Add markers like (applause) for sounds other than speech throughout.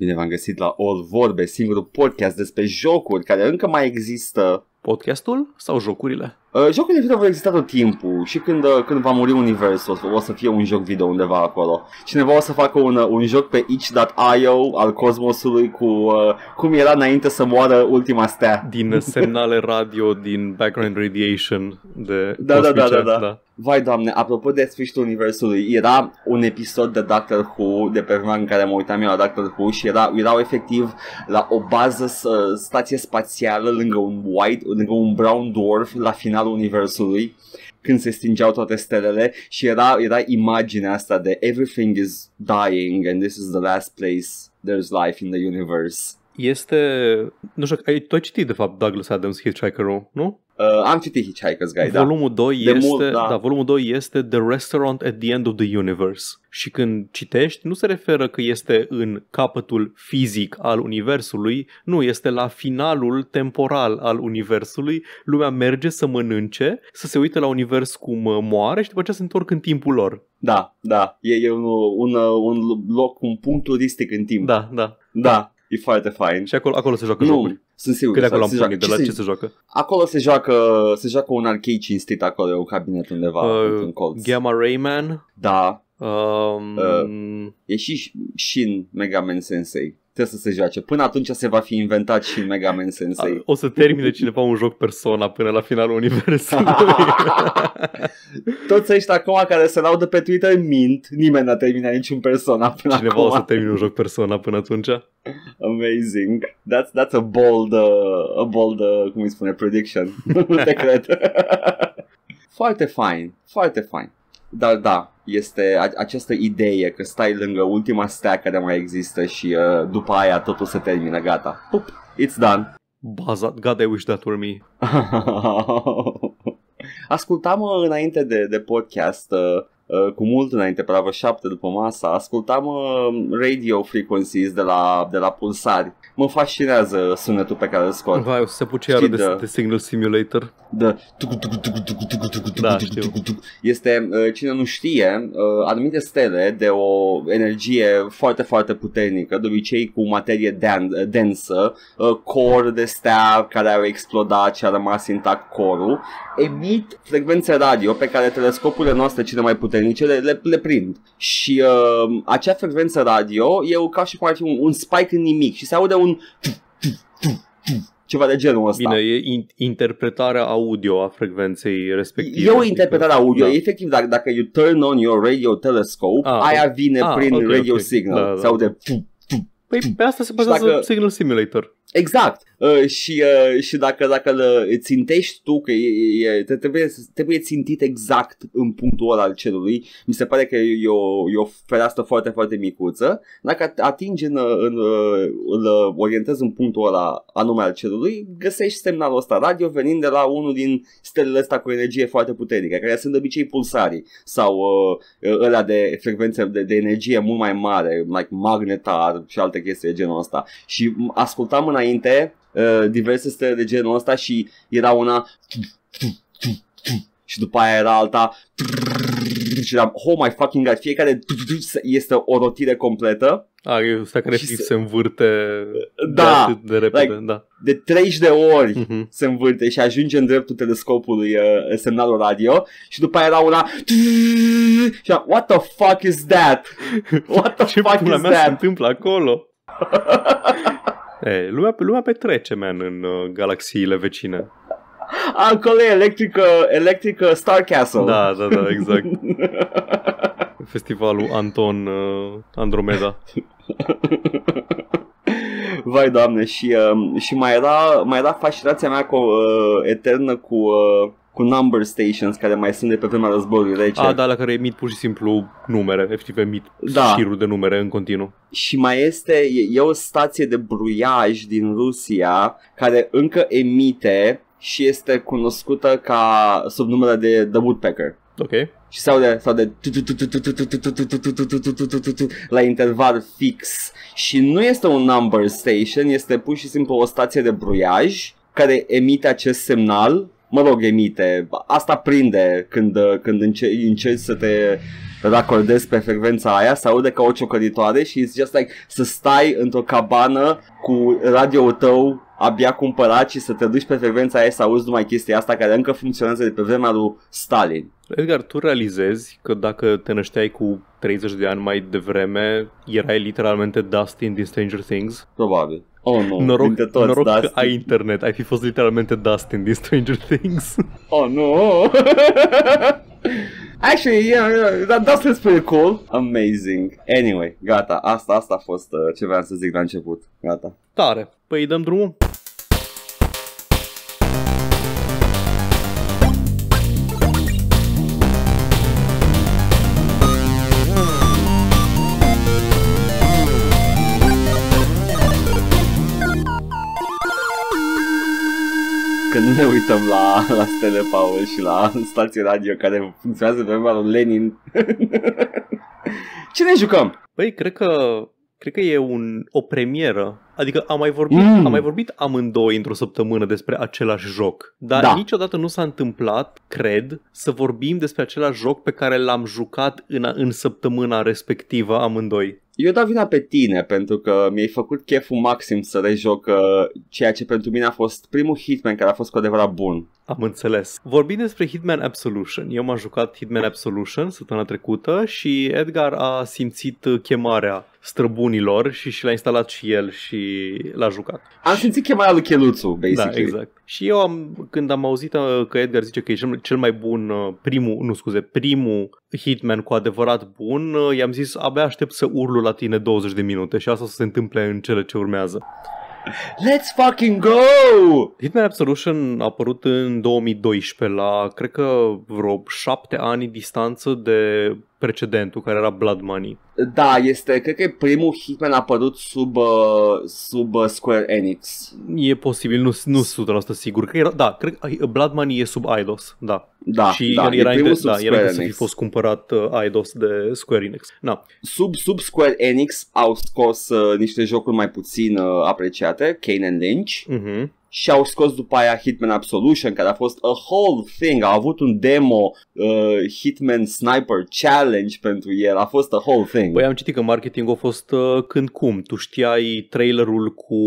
Bine v-am găsit la All Vorbe, singurul podcast despre jocuri care încă mai există. Podcastul sau jocurile? Uh, jocul de video va exista tot timpul și când, uh, când va muri universul o să fie un joc video undeva acolo. Cineva o să facă un, uh, un joc pe itch.io al cosmosului cu uh, cum era înainte să moară ultima stea. Din (laughs) semnale radio, din background radiation de da, da, da, da, da, da. Vai doamne, apropo de sfârșitul universului, era un episod de Doctor Who de pe vremea în care mă uitam eu la Doctor Who și era, erau efectiv la o bază stație spațială lângă un white, lângă un brown dwarf la final finalul universului când se stingeau toate stelele și era, era imaginea asta de everything is dying and this is the last place there's life in the universe. Este, nu știu, ai, tu ai citit de fapt Douglas Adams Hitchhiker-ul, nu? Uh, am citit Hitchhiker's Guide, da. volumul da. 2 de este, mult, da. da. volumul 2 este The Restaurant at the End of the Universe. Și când citești, nu se referă că este în capătul fizic al universului, nu, este la finalul temporal al universului. Lumea merge să mănânce, să se uite la univers cum uh, moare și după aceea se întorc în timpul lor. Da, da, e, e un, un, un loc, un punct turistic în timp. Da, da. Da, E foarte fain. Și acolo, acolo se joacă nu, jocuri. sunt sigur. Că de acolo am pornit, de la ce se, se joacă? Acolo se joacă, se joacă un arcade cinstit acolo, un cabinet undeva, uh, în colț. Gamma Rayman? Da. Um... Uh, e și Shin Mega Man Sensei trebuie să se joace. Până atunci se va fi inventat și Mega Man Sensei. O să termine cineva un joc Persona până la finalul universului. (laughs) Toți ăștia acum care se laudă pe Twitter mint, nimeni n-a terminat niciun Persona până Cineva acum. o să termine un joc Persona până atunci? Amazing. That's, that's a bold, uh, a bold uh, cum îi spune, prediction. (laughs) Te cred. (laughs) foarte fain, foarte fain. Dar da, este această idee că stai lângă ultima stea care mai există și uh, după aia totul se termină, gata. Pup, it's done. Bazat, God, I wish that were me. (laughs) Ascultam uh, înainte de, de podcast uh, Uh, cu mult înainte, pe la 7 după masa, ascultam uh, radio frequencies de la, de la pulsari mă fascinează sunetul pe care îl scot. Vai, o să se puce iară de, da. de Signal Simulator. Da. da este, cine nu știe, uh, anumite stele de o energie foarte, foarte puternică, de obicei cu materie den, densă, uh, cor de stea care au explodat și a rămas intact corul, emit frecvențe radio pe care telescopurile noastre cele mai puternice le, le, le prind. Și uh, acea frecvență radio e ca și cum ar fi un, un spike în nimic și se aude un un ceva de genul ăsta. Bine, e interpretarea audio a frecvenței respective. E o interpretare adică, audio, da. efectiv, dacă, dacă you turn on your radio telescope, ah, aia vine ah, prin okay, radio okay. Da, da, signal da, da. sau de... Păi pe asta se bazează dacă... Signal Simulator. Exact. Uh, și, uh, și dacă, dacă le țintești tu, că e, e, trebuie, trebuie țintit exact în punctul ăla al cerului, mi se pare că e o, e o fereastră foarte, foarte micuță, dacă atingi în, în, uh, îl orientezi în punctul ăla anume al cerului, găsești semnalul ăsta radio venind de la unul din stelele ăsta cu energie foarte puternică, care sunt de obicei pulsarii sau uh, ăla de frecvențe de, de energie mult mai mare, like magnetar și alte chestii de genul ăsta. Și ascultam înainte Eh, diverse stele de genul ăsta și era una și după aia era alta și eram, oh my fucking god, fiecare este o rotire completă. Are asta care se... se învârte da, de, de repede, like, da. De 30 de ori uh-huh. se învârte și ajunge în dreptul telescopului uh, semnalul radio și după aia era una și am, what the fuck is that? (laughs) What the Ce fuck is that? Ce se întâmplă acolo? (laughs) E, lumea, lumea petrece, man, în uh, galaxiile vecine. Acolo e electrică, electrică Star Castle. Da, da, da, exact. (laughs) Festivalul Anton uh, Andromeda. (laughs) Vai, doamne, și, uh, și mai era, mai era fascinația mea cu, uh, eternă cu uh, cu number stations care mai sunt de pe vremea războiului rece. A, da, la care emit pur și simplu numere, efectiv emit da. șirul de numere în continuu. Și mai este, e, e o stație de bruiaj din Rusia care încă emite și este cunoscută ca sub numele de The Woodpecker. Ok. Și sau de, sau de la interval fix. Și nu este un number station, este pur și simplu o stație de bruiaj care emite acest semnal mă rog, emite. Asta prinde când, când înce- încerci să te racordezi pe frecvența aia, se aude ca o ciocăritoare și it's just like să stai într-o cabană cu radio tău abia cumpărat și să te duci pe frecvența aia să auzi numai chestia asta care încă funcționează de pe vremea lui Stalin. Edgar, tu realizezi că dacă te nășteai cu 30 de ani mai devreme, erai literalmente Dustin din Stranger Things? Probabil. Oh, nu. Noroc, Dintre toți noroc Dustin. că ai internet. Ai fi fost literalmente Dustin din Stranger Things. (laughs) Oh, nu. (laughs) Actually, yeah, yeah, that, that's just pretty cool. Amazing. Anyway, gata. Asta, asta a fost uh, ce vreau să zic la început. Gata. Tare. Păi dăm drumul? ne uităm la, la Stele Power și la stații radio care funcționează pe urma lui Lenin. (laughs) Ce ne jucăm? Păi, cred că cred că e un, o premieră. Adică am mai, vorbit, mm. am mai vorbit amândoi într-o săptămână despre același joc, dar da. niciodată nu s-a întâmplat, cred, să vorbim despre același joc pe care l-am jucat în, în săptămâna respectivă amândoi. Eu dau vina pe tine pentru că mi-ai făcut cheful maxim să rejoc uh, ceea ce pentru mine a fost primul Hitman care a fost cu adevărat bun. Am înțeles. Vorbim despre Hitman Absolution. Eu m-am jucat Hitman Absolution săptămâna trecută și Edgar a simțit uh, chemarea străbunilor și și l-a instalat și el și l-a jucat. Am simțit chemarea lui Cheluțu, da, basically. Da, exact. Și eu am, când am auzit uh, că Edgar zice că e cel mai bun uh, primul, nu scuze, primul hitman cu adevărat bun, uh, i-am zis abia aștept să urlu la tine 20 de minute și asta o să se întâmple în cele ce urmează. Let's fucking go! Hitman Absolution a apărut în 2012 la, cred că, vreo șapte ani distanță de precedentul, care era Blood Money. Da, este, cred că e primul Hitman apărut sub, uh, sub uh, Square Enix. E posibil, nu, nu 100% sigur. Că era, da, cred că uh, Blood Money e sub Eidos, da. Da, și da, era, e sub da, Square era să fi fost cumpărat uh, Eidos de Square Enix. Da. Sub, sub Square Enix au scos uh, niște jocuri mai puțin uh, apreciate, Kane and Lynch. Uh-huh și au scos după aia Hitman Absolution, care a fost a whole thing, a avut un demo uh, Hitman Sniper Challenge pentru el, a fost a whole thing. Păi am citit că marketingul a fost uh, când cum, tu știai trailerul cu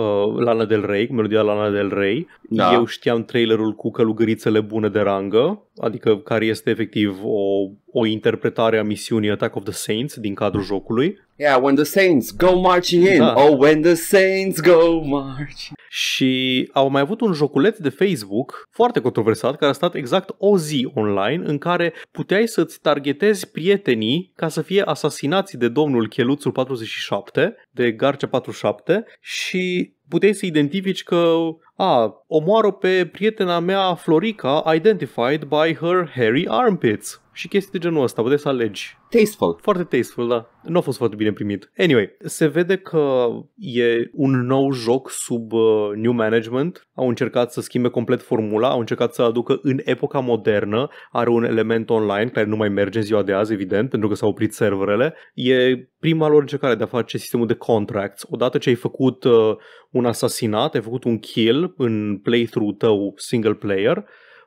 uh, Lana Del Rey, melodia Lana Del Rey. Da. Eu știam trailerul cu călugărițele bune de rangă, adică care este efectiv o, o interpretare a misiunii Attack of the Saints din cadrul jocului. Yeah, when the saints go marching in, da. oh when the saints go marching. Și au mai avut un joculet de Facebook foarte controversat care a stat exact o zi online în care puteai să-ți targetezi prietenii ca să fie asasinați de domnul Cheluțul 47, de Garcia 47 și puteai să identifici că a, omoară pe prietena mea Florica identified by her hairy armpits și chestii de genul ăsta, puteți să alegi. Tasteful. Foarte tasteful, da. Nu a fost foarte bine primit. Anyway, se vede că e un nou joc sub uh, new management. Au încercat să schimbe complet formula, au încercat să aducă în epoca modernă. Are un element online care nu mai merge în ziua de azi, evident, pentru că s-au oprit serverele. E prima lor încercare de a face sistemul de contracts. Odată ce ai făcut uh, un asasinat, ai făcut un kill în playthrough tău single player,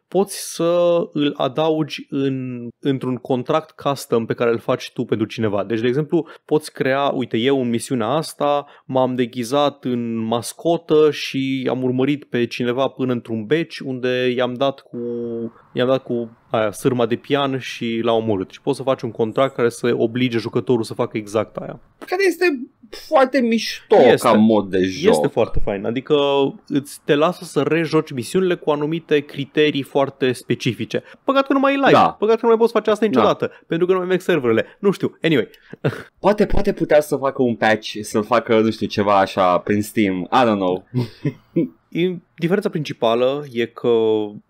poți să îl adaugi în, într-un contract custom pe care îl faci tu pentru cineva. Deci, de exemplu, poți crea, uite, eu în misiunea asta m-am deghizat în mascotă și am urmărit pe cineva până într-un beci unde i-am dat cu i-am dat cu aia, sârma de pian și l-a omorât. Și poți să faci un contract care să oblige jucătorul să facă exact aia. Care este foarte mișto este, ca mod de joc. Este foarte fain, adică îți te lasă să rejoci misiunile cu anumite criterii foarte specifice. Păcat că nu mai e live, da. păcat că nu mai poți face asta da. niciodată, da. pentru că nu mai merg serverele, nu știu, anyway. (laughs) poate, poate putea să facă un patch, să-l facă, nu știu, ceva așa prin Steam, I don't know. (laughs) Diferența principală e că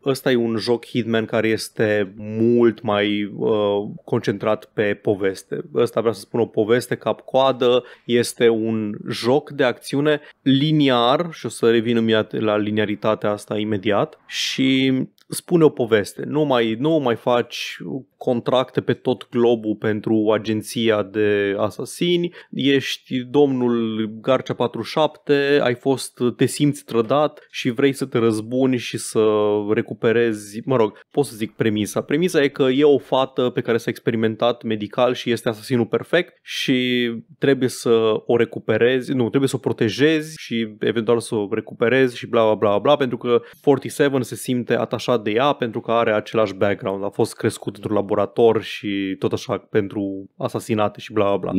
ăsta e un joc Hitman care este mult mai uh, concentrat pe poveste. Ăsta vreau să spun o poveste cap-coadă, este un joc de acțiune liniar și o să revin imediat la linearitatea asta imediat și spune o poveste. Nu mai, nu mai faci contracte pe tot globul pentru agenția de asasini, ești domnul Garcia 47, ai fost, te simți trădat și vrei să te răzbuni și să recuperezi, mă rog, pot să zic premisa. Premisa e că e o fată pe care s-a experimentat medical și este asasinul perfect și trebuie să o recuperezi, nu, trebuie să o protejezi și eventual să o recuperezi și bla bla bla bla pentru că 47 se simte atașat de ea pentru că are același background, a fost crescut într-un laborator și tot așa pentru asasinate și bla bla bla.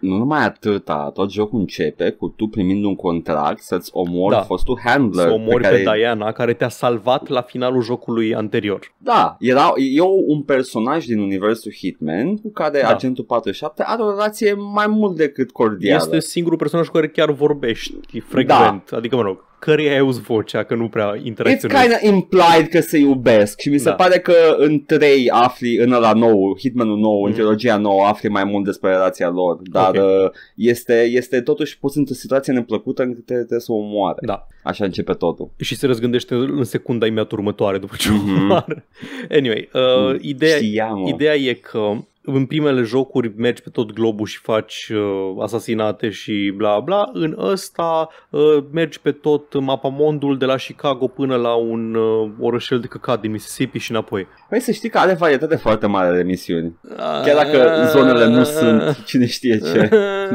Nu numai atâta, tot jocul începe cu tu primind un contract să-ți omori da. fostul handler. Să ori pe, care... pe Diana, care te-a salvat la finalul jocului anterior. Da, era, eu un personaj din universul Hitman cu care da. agentul 47 are o relație mai mult decât cordială. Este singurul personaj cu care chiar vorbești frecvent, da. adică mă rog, căreia ai vocea, că nu prea interacționezi. It's kind of implied că se iubesc și mi se da. pare că în trei afli, în ăla nou, Hitmanul nou, mm. în mhm. trilogia nouă, afli mai mult despre relația lor, dar okay. Uh, este, este totuși pus într-o situație neplăcută în care trebuie să o moare. Da. Așa începe totul. Și se răzgândește în secunda imediat următoare după ce mm-hmm. o mhm. Anyway, uh, mm. ideea, Știa, ideea e că în primele jocuri mergi pe tot globul și faci uh, asasinate și bla bla, în ăsta uh, mergi pe tot mapamondul de la Chicago până la un uh, orășel de căcat din Mississippi și înapoi. Păi să știi că are varietate foarte mare de misiuni, ah. chiar dacă zonele nu sunt cine știe ce.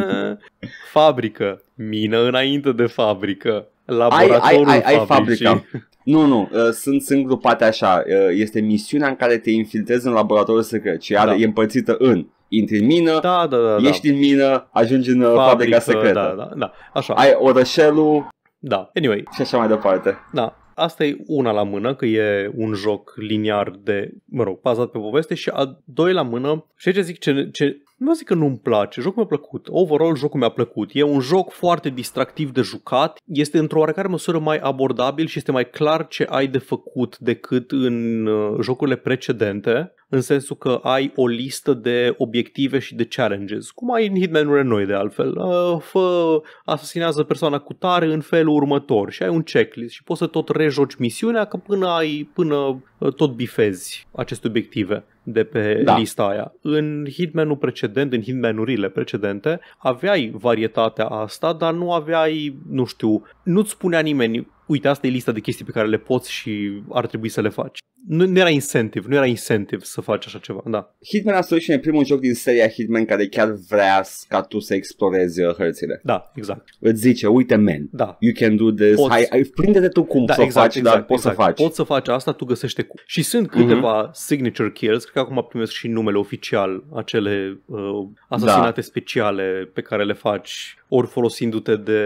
(laughs) (laughs) Fabrică, mină înainte de fabrică, Laboratorul ai, ai, ai, ai fabrica. Și... Nu, nu, uh, sunt, sunt grupate așa. Uh, este misiunea în care te infiltrezi în laboratorul secret și da. e împărțită în intri în mină, da, da, da, ești da. în mină, ajungi în uh, fabrica, fabrica da, secretă. Da, da, da. Așa. Ai orășelul. Da, anyway. Și așa mai departe. Da, asta e una la mână, că e un joc liniar de, mă rog, bazat pe poveste și a doi la mână, și ce zic, ce, ce nu zic că nu-mi place, jocul mi-a plăcut. Overall, jocul mi-a plăcut. E un joc foarte distractiv de jucat, este într-o oarecare măsură mai abordabil și este mai clar ce ai de făcut decât în uh, jocurile precedente în sensul că ai o listă de obiective și de challenges, cum ai în hitman Renoi noi de altfel. Uh, fă, asasinează persoana cu tare în felul următor și ai un checklist și poți să tot rejoci misiunea că până, ai, până uh, tot bifezi aceste obiective de pe da. lista aia. În hitman precedent, în hitman precedente, aveai varietatea asta, dar nu aveai, nu știu, nu-ți spunea nimeni uite, asta e lista de chestii pe care le poți și ar trebui să le faci nu, nu era incentive, nu era incentive să faci așa ceva, da. Hitman Absolution e primul joc din seria Hitman care chiar vrea ca tu să explorezi uh, hărțile. Da, exact. Îți zice, uite men, da. you can do this, poți. hai, hai prinde-te tu cum da, să exact, faci, exact, dar poți exact. să faci. Poți să faci asta, tu găsește cum. Și sunt mhm. câteva uh-huh. signature kills, cred că acum primesc și numele oficial, acele uh, asasinate da. speciale pe care le faci ori folosindu-te de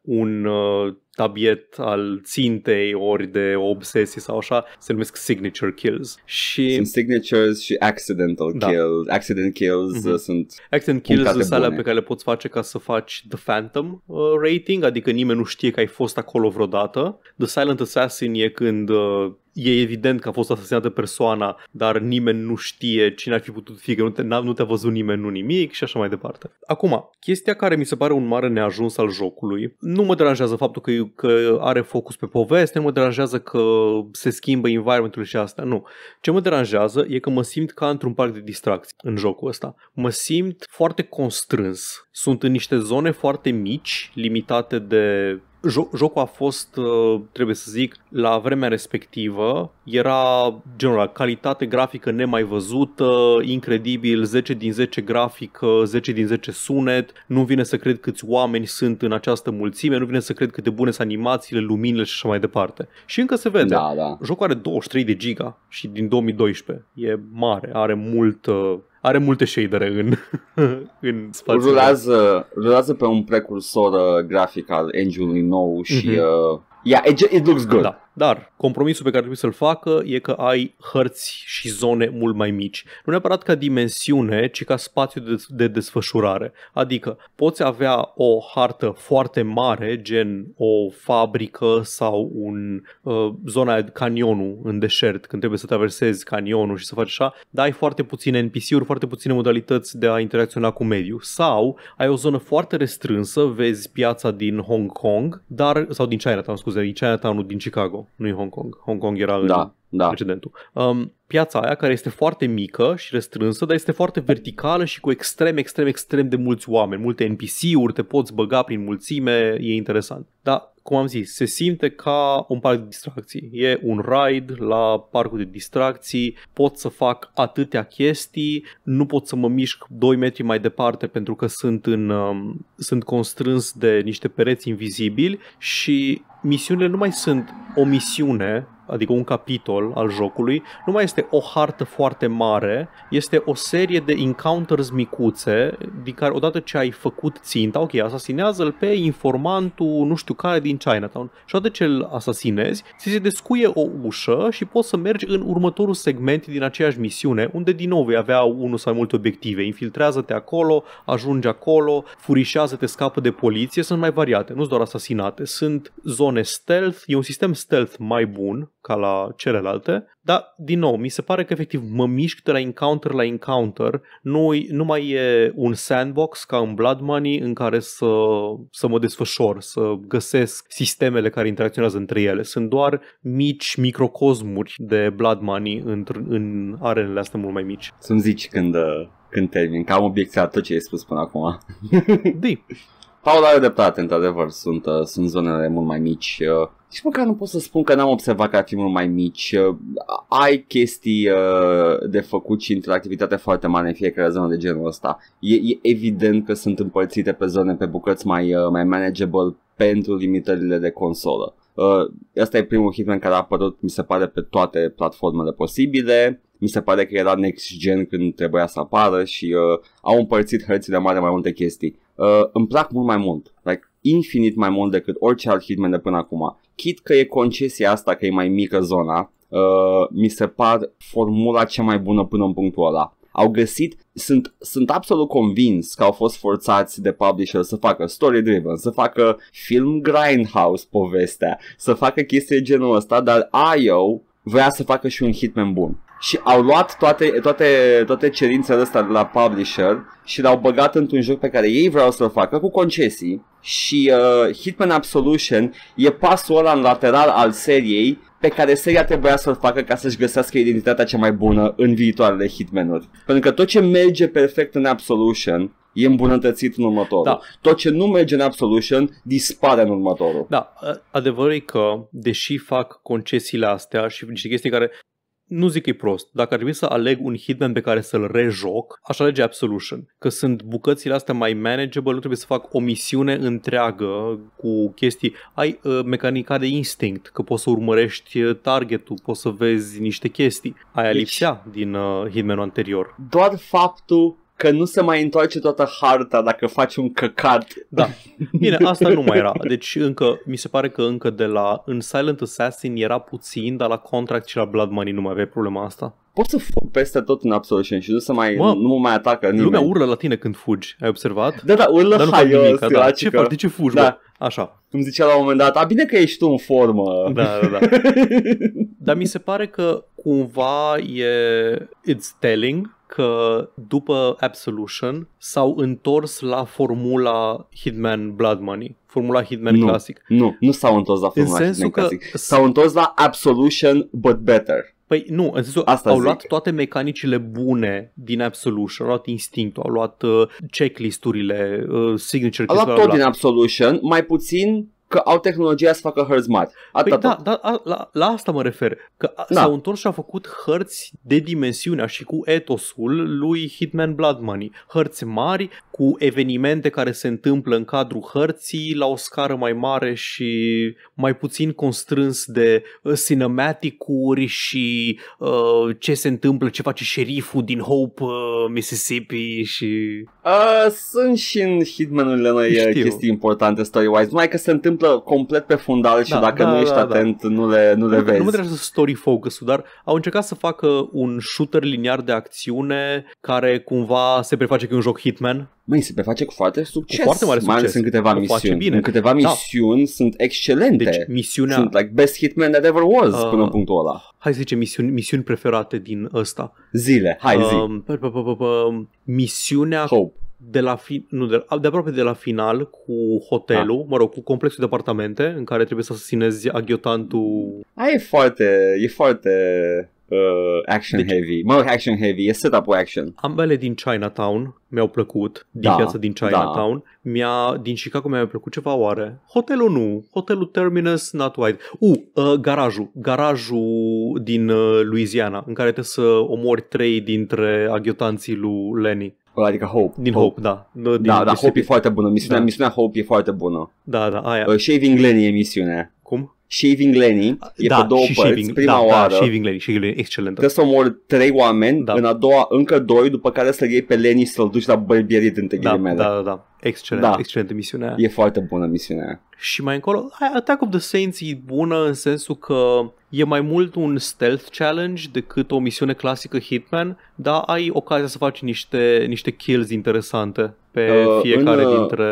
un uh, tabiet al țintei, ori de o obsesie sau așa, se numesc signature kills. Și... Sunt signatures și accidental da. kills. Accident kills mm-hmm. sunt Accident kills sunt alea pe care le poți face ca să faci The Phantom uh, rating, adică nimeni nu știe că ai fost acolo vreodată. The Silent Assassin e când uh, e evident că a fost asasinată persoana, dar nimeni nu știe cine ar fi putut fi, că nu, te, nu te-a văzut nimeni, nu nimic și așa mai departe. Acum, chestia care mi se pare un mare neajuns al jocului, nu mă deranjează faptul că, că are focus pe poveste, nu mă deranjează că se schimbă environmentul și asta, nu. Ce mă deranjează e că mă simt ca într-un parc de distracții în jocul ăsta. Mă simt foarte constrâns. Sunt în niște zone foarte mici, limitate de jo- jocul a fost, uh, trebuie să zic, la vremea respectivă, era genul calitate grafică nemai văzută, incredibil, 10 din 10 grafică, 10 din 10 sunet, nu vine să cred câți oameni sunt în această mulțime, nu vine să cred cât de bune sunt animațiile, luminile și așa mai departe. Și încă se vede. Da, da. Jocul are 23 de giga și din 2012. E mare, are mult uh, are multe shadere în, (laughs) în spațiu. Rulează, rulează pe un precursor uh, grafic al engine-ului nou și mm-hmm. uh, yeah, it, it looks good. Da. Dar compromisul pe care trebuie să-l facă e că ai hărți și zone mult mai mici. Nu neapărat ca dimensiune, ci ca spațiu de, de desfășurare. Adică poți avea o hartă foarte mare, gen o fabrică sau un uh, zona canionul în deșert, când trebuie să traversezi canionul și să faci așa, dar ai foarte puține NPC-uri, foarte puține modalități de a interacționa cu mediul. Sau ai o zonă foarte restrânsă, vezi piața din Hong Kong, dar sau din am scuze, din nu din Chicago nu e Hong Kong. Hong Kong era da. în da. precedentul. Um, piața aia care este foarte mică și restrânsă, dar este foarte verticală și cu extrem, extrem, extrem de mulți oameni, multe NPC-uri, te poți băga prin mulțime, e interesant. Dar cum am zis, se simte ca un parc de distracții. E un ride la parcul de distracții, pot să fac atâtea chestii, nu pot să mă mișc 2 metri mai departe pentru că sunt, în, um, sunt constrâns de niște pereți invizibili și misiunile nu mai sunt o misiune adică un capitol al jocului, nu mai este o hartă foarte mare, este o serie de encounters micuțe, din care odată ce ai făcut ținta, ok, asasinează-l pe informantul nu știu care din Chinatown și odată ce îl asasinezi, ți se descuie o ușă și poți să mergi în următorul segment din aceeași misiune, unde din nou vei avea unul sau mai multe obiective. Infiltrează-te acolo, ajungi acolo, furișează-te, scapă de poliție, sunt mai variate, nu doar asasinate, sunt zone stealth, e un sistem stealth mai bun, ca la celelalte, dar, din nou, mi se pare că efectiv mă mișc de la encounter la encounter, nu, nu mai e un sandbox ca în Blood Money în care să, să mă desfășor, să găsesc sistemele care interacționează între ele. Sunt doar mici microcosmuri de Blood Money în, în arenele astea mult mai mici. Să-mi zici când, uh, când termin, că am obiectat tot ce ai spus până acum. Di. (laughs) Paul are dreptate, într-adevăr, sunt, uh, sunt zonele mult mai mici. Uh, și măcar nu pot să spun că n-am observat că ar fi mult mai mici. Uh, ai chestii uh, de făcut și interactivitate foarte mare în fiecare zonă de genul ăsta. E, e evident că sunt împărțite pe zone, pe bucăți mai, uh, mai manageable pentru limitările de consolă. Uh, asta e primul Hitman care a apărut, mi se pare, pe toate platformele posibile mi se pare că era next gen când trebuia să apară și uh, au împărțit hărțile mare mai multe chestii. Uh, îmi plac mult mai mult, like, infinit mai mult decât orice alt Hitman de până acum. Chit că e concesia asta, că e mai mică zona, uh, mi se par formula cea mai bună până în punctul ăla. Au găsit, sunt, sunt absolut convins că au fost forțați de publisher să facă story driven, să facă film grindhouse povestea, să facă chestii genul ăsta, dar IO vrea să facă și un Hitman bun și au luat toate, toate, toate cerințele astea de la publisher și l-au băgat într-un joc pe care ei vreau să-l facă cu concesii și uh, Hitman Absolution e pasul ăla în lateral al seriei pe care seria trebuia să-l facă ca să-și găsească identitatea cea mai bună în viitoarele Hitman-uri. Pentru că tot ce merge perfect în Absolution e îmbunătățit în următorul. Da. Tot ce nu merge în Absolution dispare în următorul. Da, adevărul e că, deși fac concesiile astea și niște chestii care nu zic că e prost. Dacă ar trebui să aleg un Hitman pe care să-l rejoc, aș alege Absolution. Că sunt bucățile astea mai manageable, nu trebuie să fac o misiune întreagă cu chestii. Ai uh, mecanica de instinct, că poți să urmărești uh, targetul, poți să vezi niște chestii. Aia deci, lipsea din uh, Hitmanul anterior. Doar faptul că nu se mai întoarce toată harta dacă faci un căcat. Da. Bine, asta nu mai era. Deci încă, mi se pare că încă de la în Silent Assassin era puțin, dar la Contract și la Blood Money nu mai aveai problema asta. Poți să fug peste tot în Absolution și nu să mai, mă, nu mă mai atacă nimeni. Lumea urlă la tine când fugi, ai observat? Da, da, urlă dar haios, nimic, da. Ce faci, de ce fugi, da. Bă? Așa. Cum zicea la un moment dat, a bine că ești tu în formă. Da, da, da. (laughs) Dar mi se pare că cumva e it's telling că după Absolution s-au întors la formula Hitman Blood Money, formula Hitman nu, clasic. Nu, nu s-au întors la formula în Hitman că Classic, S-au întors la Absolution but better. Păi nu, în sensul Asta au zic. luat toate mecanicile bune din Absolution, au luat instinctul, au luat uh, checklisturile, uh, signature Au luat tot din Absolution, mai puțin că au tehnologia să facă hărți mari. păi da, tot. da, da la, la asta mă refer, că da. s-au întors și au făcut hărți de dimensiunea și cu etosul lui Hitman Blood Money. Hărți mari cu evenimente care se întâmplă în cadrul hărții la o scară mai mare și mai puțin constrâns de uh, cinematicuri și uh, ce se întâmplă, ce face șeriful din Hope, uh, Mississippi și... Uh, sunt și în Hitman-urile noi uh, Știu. chestii importante story-wise, numai că se întâmplă complet pe fundal și da, dacă da, nu da, ești da, atent da. nu le, nu le nu, vezi. Nu mă să story focus dar au încercat să facă un shooter liniar de acțiune care cumva se preface că e un joc Hitman Măi, se preface cu foarte succes. Cu foarte mare succes. Mai ales în câteva o misiuni. Bine. În câteva da. misiuni da. sunt excelente. Deci misiunea... Sunt like best hitman that ever was uh, până în punctul ăla. Hai să zicem misiuni, misiuni preferate din ăsta. Zile, hai zi. Um, um, misiunea... Hope de la fi- nu, de, de aproape de la final cu hotelul, da. mă rog, cu complexul de apartamente în care trebuie să asasinezi aghiotantul. Aia e foarte, e foarte uh, action deci, heavy. Mă, action heavy, e setup-ul action. Ambele din Chinatown mi-au plăcut, din da, piața din da. Chinatown. Da. Mi-a, din Chicago mi-a plăcut ceva oare. Hotelul nu, hotelul Terminus, not wide. U, uh, garajul, garajul din uh, Louisiana, în care trebuie să omori trei dintre aghiotanții lui Lenny. Adică Hope. Din Hope, Hope da. Din, da, da, Hope e foarte bună. Misiunea, da. misiunea Hope e foarte bună. Da, da, aia. Uh, Shaving Lenny e misiunea. Cum? Shaving Lenny, e da, pe două și părți, shaving, prima da, da oară. Da, Shaving Lenny, Shaving Lenny, excelent Trebuie să omori trei oameni, da. în a doua încă doi, după care să-l iei pe Lenny și să-l duci la bărbierie dintre da, ghilimele. Da, da, da. Excelent, da. excelentă misiunea. E foarte bună misiunea. Și mai încolo, Attack of the Saints e bună în sensul că e mai mult un stealth challenge decât o misiune clasică Hitman, dar ai ocazia să faci niște, niște kills interesante pe uh, fiecare în, uh, dintre,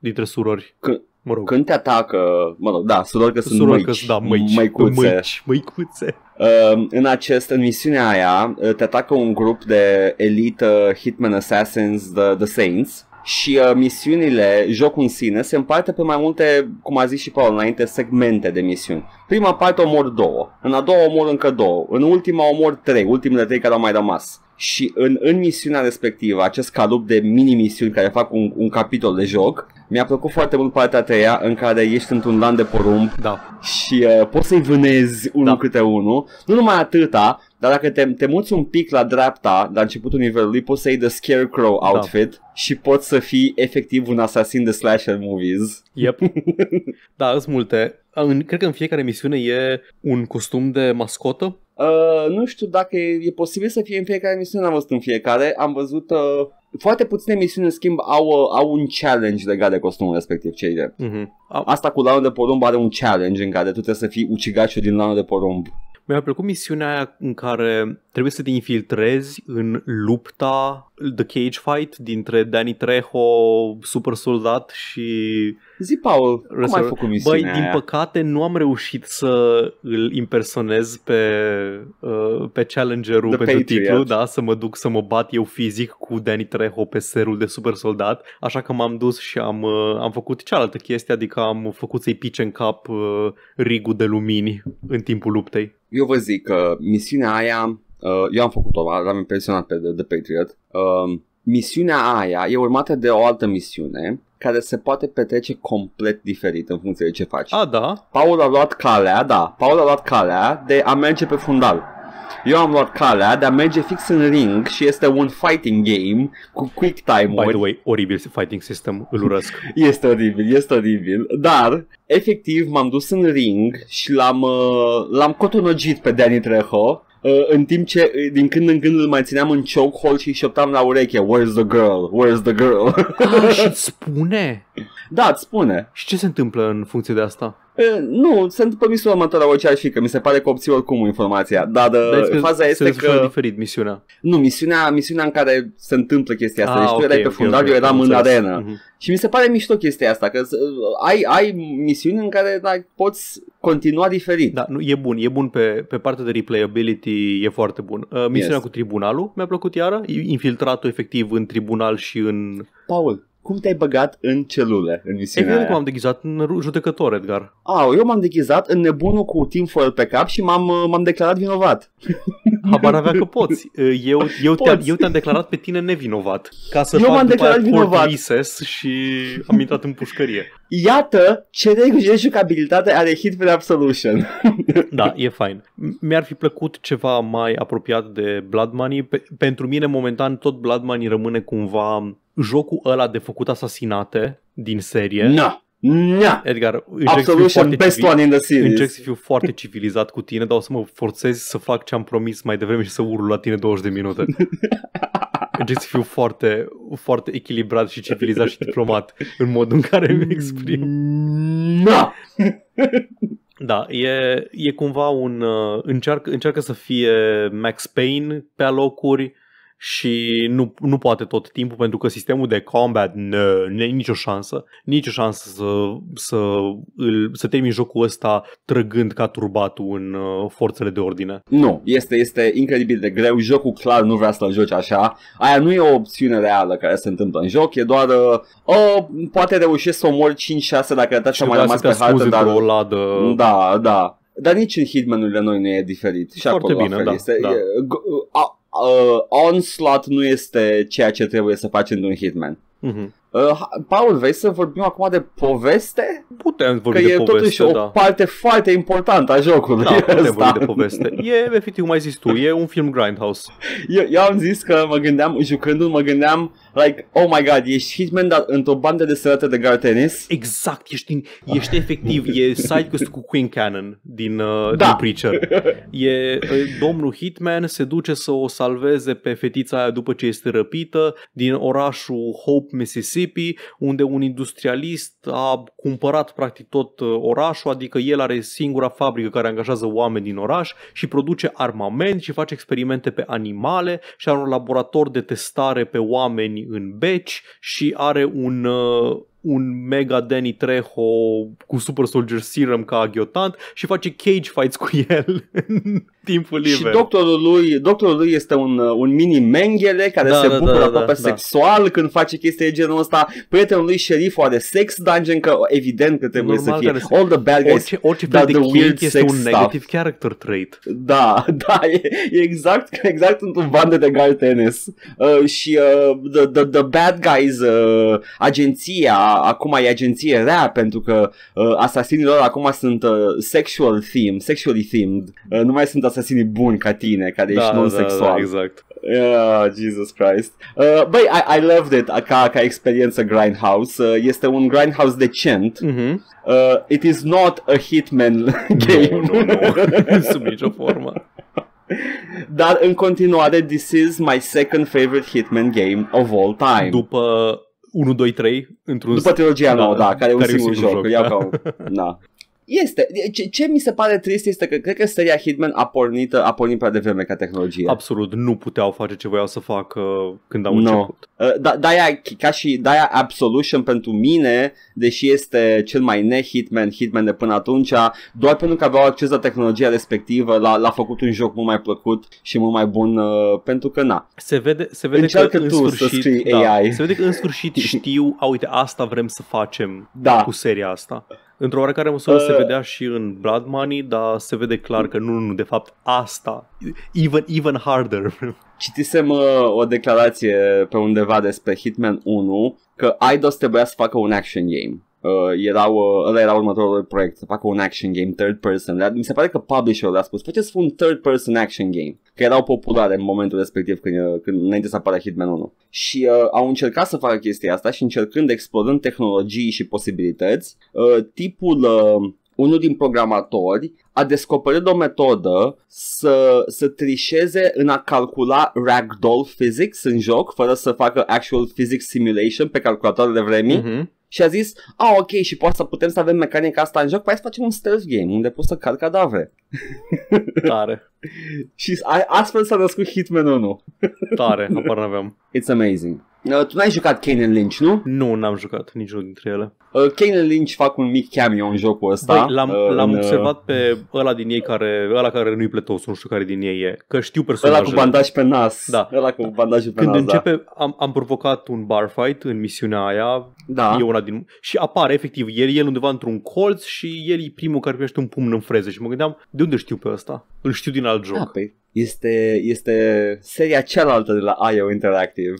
dintre surori. C- mă rog. Când te atacă, mă rog, da, că sunt surocă, măici, da, măici, măicuțe. Măici, măicuțe. Uh, în acest, în misiunea aia, eh, te atacă un grup de elită Hitman Assassins, The, the Saints, și uh, misiunile, jocul în sine, se împarte pe mai multe, cum a zis și Paul înainte, segmente de misiuni. Prima parte omor două, în a doua omor încă două, în ultima omor trei, ultimele trei care au mai rămas și în, în misiunea respectivă, acest calup de mini-misiuni care fac un, un capitol de joc, mi-a plăcut foarte mult partea a treia în care ești într-un lan de porumb da. și uh, poți să-i vânezi unul da. câte unul. Nu numai atâta, dar dacă te, te muți un pic la dreapta, la începutul nivelului, poți să iei The Scarecrow da. outfit da. și poți să fii efectiv un asasin de slasher movies. Yep. (laughs) da, sunt multe. În, cred că în fiecare misiune e un costum de mascotă Uh, nu știu dacă e, e posibil să fie în fiecare misiune, am văzut în fiecare, am văzut uh, foarte puține misiuni, în schimb, au, uh, au un challenge legat de costumul respectiv, cei de. Mhm. Uh-huh. Asta cu lanul de porumb are un challenge în care tu trebuie să fii ucigașul din lanul de porumb. Mi-a plăcut misiunea aia în care trebuie să te infiltrezi în lupta The Cage Fight dintre Danny Trejo, super soldat și Zi, Paul, cum ai făcut misiunea Băi, aia? din păcate nu am reușit să îl impersonez pe, uh, pe Challenger-ul The pentru Patriot. titlu, da, să mă duc să mă bat eu fizic cu Danny Trejo pe serul de super soldat, așa că m-am dus și am, uh, am făcut cealaltă chestie, adică am făcut să-i pice în cap uh, rigul de lumini în timpul luptei. Eu vă zic că misiunea aia, uh, eu am făcut-o, l-am impresionat pe The, The Patriot, uh, misiunea aia e urmată de o altă misiune care se poate petrece complet diferit în funcție de ce faci. A, da? Paul a luat calea, da, Paul a luat calea de a merge pe fundal. Eu am luat calea de a merge fix în ring și este un fighting game cu quick time By the way, oribil fighting system, îl urăsc. (laughs) este oribil, este oribil, dar efectiv m-am dus în ring și l-am, uh, l-am cotonogit pe Danny Trejo Uh, în timp ce uh, din când în când îl mai țineam în chokehold și șoptam la ureche, where's the girl, where's the girl. Ah, și spune? (laughs) Da, îți spune. Și ce se întâmplă în funcție de asta? nu, sunt pe misiunea următoare orice ar fi, că mi se pare că obții oricum informația. Dar deci, faza este că... diferit misiunea. Nu, misiunea, misiunea în care se întâmplă chestia asta. Ah, deci tu okay, erai pe okay, fundal, okay, eu eram în arenă. Uh-huh. Și mi se pare mișto chestia asta, că ai, ai misiuni în care da, poți continua diferit. Da, nu, e bun, e bun pe, pe partea de replayability, e foarte bun. Uh, misiunea yes. cu tribunalul mi-a plăcut iară, infiltratul efectiv în tribunal și în... Paul, cum te-ai băgat în celule, în misiunea Evident aia. că m-am deghizat în judecător, Edgar. Ah, eu m-am deghizat în nebunul cu tinfoil pe cap și m-am, uh, m-am declarat vinovat. (laughs) Habar avea că poți. (laughs) Uh, eu, eu, poți. Te-am, eu te-am declarat pe tine nevinovat. Ca să eu m-am declarat vinovat. și am intrat în pușcărie. Iată ce jucabilitate are Hit for Absolution. da, e fain. Mi-ar fi plăcut ceva mai apropiat de Blood Money. Pe- pentru mine, momentan, tot Blood Money rămâne cumva jocul ăla de făcut asasinate din serie. Na, na. Edgar, Absolution, best civil, one in the series. Încerc să fiu foarte civilizat cu tine, dar o să mă forțez să fac ce am promis mai devreme și să urlu la tine 20 de minute. (laughs) Încerc să fiu foarte, foarte echilibrat și civilizat și diplomat în modul în care îmi exprim. Na! Da, e, e cumva un... Uh, încearcă, încearcă să fie Max Payne pe alocuri, și nu, nu poate tot timpul pentru că sistemul de combat nu e nicio șansă, nicio șansă să, să, îl, să termin jocul ăsta trăgând ca turbatul în uh, forțele de ordine. Nu, este, este incredibil de greu, jocul clar nu vrea să-l joci așa, aia nu e o opțiune reală care se întâmplă în joc, e doar uh, o, poate reușesc să omor 5-6 dacă te mai rămas pe hartă, dar... O ladă... Da, da. Dar nici în Hitmanurile noi nu e diferit. Și Foarte acolo bine, da, este, da. E, a, uh, onslaught nu este ceea ce trebuie să faci într-un Hitman. Mm-hmm. Uh, Paul, vei să vorbim acum de poveste? Putem vorbi că de e poveste, totuși da. o parte foarte importantă a jocului. Da, putem vorbi de poveste. E, efectiv, cum ai zis tu, e un film Grindhouse. Eu, eu am zis că mă gândeam, jucându-l, mă gândeam, like, oh my god, ești hitman, dar într-o bandă de sărate de gar tenis. Exact, ești, ești efectiv, e sidequest cu Queen Cannon din, uh, da. din Preacher. E, uh, domnul hitman se duce să o salveze pe fetița aia după ce este răpită din orașul Hope, Mississippi, Mississippi, unde un industrialist a cumpărat practic tot uh, orașul, adică el are singura fabrică care angajează oameni din oraș și produce armament și face experimente pe animale și are un laborator de testare pe oameni în beci și are un uh, un mega Danny Trejo cu Super Soldier Serum ca aghiotant și face cage fights cu el (laughs) timpul liber. Și doctorul lui, doctorul lui este un, uh, un mini Mengele care da, se da, da bucură da, aproape da, sexual da. când face chestii de genul ăsta. Prietenul lui șeriful are sex dungeon, că evident că trebuie Normal să fie. Se... All the bad guys, orice, orice dar the weird este sex un stuff. negative character trait. Da, (laughs) da, e, e exact, exact într-un band de gal tenis. Uh, și uh, the, the, the bad guys, uh, agenția, acum e agenție rea pentru că uh, asasinilor acum sunt uh, sexual themed, sexually themed. Uh, nu mai sunt asasinii buni ca tine, care da, ești non-sexual. Da, da, da exact. Yeah, Jesus Christ. Uh, băi, I, I loved it ah, ca, ca experiență Grindhouse. Uh, este un Grindhouse decent. Mm-hmm. Uh, it is not a Hitman (laughs) game. Nu, nu, nu. (laughs) Sub nicio formă. Dar în continuare, this is my second favorite Hitman game of all time. După 1, 2, 3 într-un După trilogia da, nouă, da, care e un care singur, singur joc. joc. da. Iau ca... da. Este. Ce, ce mi se pare trist este că cred că seria Hitman a pornit, a pornit prea devreme ca tehnologie. Absolut, nu puteau face ce voiau să facă când au no. început. Uh, da, da, ca și Daia Absolution pentru mine, deși este cel mai ne-Hitman, Hitman de până atunci, doar pentru că aveau acces la tehnologia respectivă, l-a, l-a făcut un joc mult mai plăcut și mult mai bun, uh, pentru că na. Se vede, se vede că, că în tu sfârșit, să scrii da, AI. Se vede că în sfârșit (laughs) știu, a, uite, asta vrem să facem da. cu seria asta. Într-o oarecare măsură uh, se vedea și în Blood Money, dar se vede clar că nu, nu, de fapt asta, even, even harder. (laughs) Citisem uh, o declarație pe undeva despre Hitman 1 că Eidos trebuia să facă un action game uh, erau, uh, ăla era următorul proiect, să facă un action game third person. mi se pare că publisherul a spus, faceți un third person action game, că erau populare în momentul respectiv când, uh, când înainte să apară Hitman 1. Și uh, au încercat să facă chestia asta și încercând, explorând tehnologii și posibilități, uh, tipul uh, unul din programatori a descoperit o metodă să, să trișeze în a calcula ragdoll physics în joc, fără să facă actual physics simulation pe calculatoarele vremii. Uh-huh și a zis, a, ah, ok, și poate să putem să avem mecanica asta în joc, păi să facem un stealth game unde poți să cad cadavre. Tare. (laughs) și astfel s-a născut Hitman 1. (laughs) Tare, apar n-aveam. It's amazing. Uh, tu n-ai jucat Kane and Lynch, nu? Nu, n-am jucat niciunul dintre ele. Uh, Kane and Lynch fac un mic cameo în jocul ăsta. Băi, l-am, uh, l-am în, uh, observat pe ăla din ei care, ăla care nu-i pletos, nu știu care din ei e, că știu personajul. Ăla cu bandaj pe nas. Da. Ăla cu bandaj pe Când nas, da. începe, da. am, am provocat un bar fight în misiunea aia, da. e una din... Și apare, efectiv, el, e undeva într-un colț și el e primul care primește un pumn în freză și mă gândeam, de unde știu pe ăsta? Îl știu din alt joc. Da, păi, este, este seria cealaltă de la IO Interactive.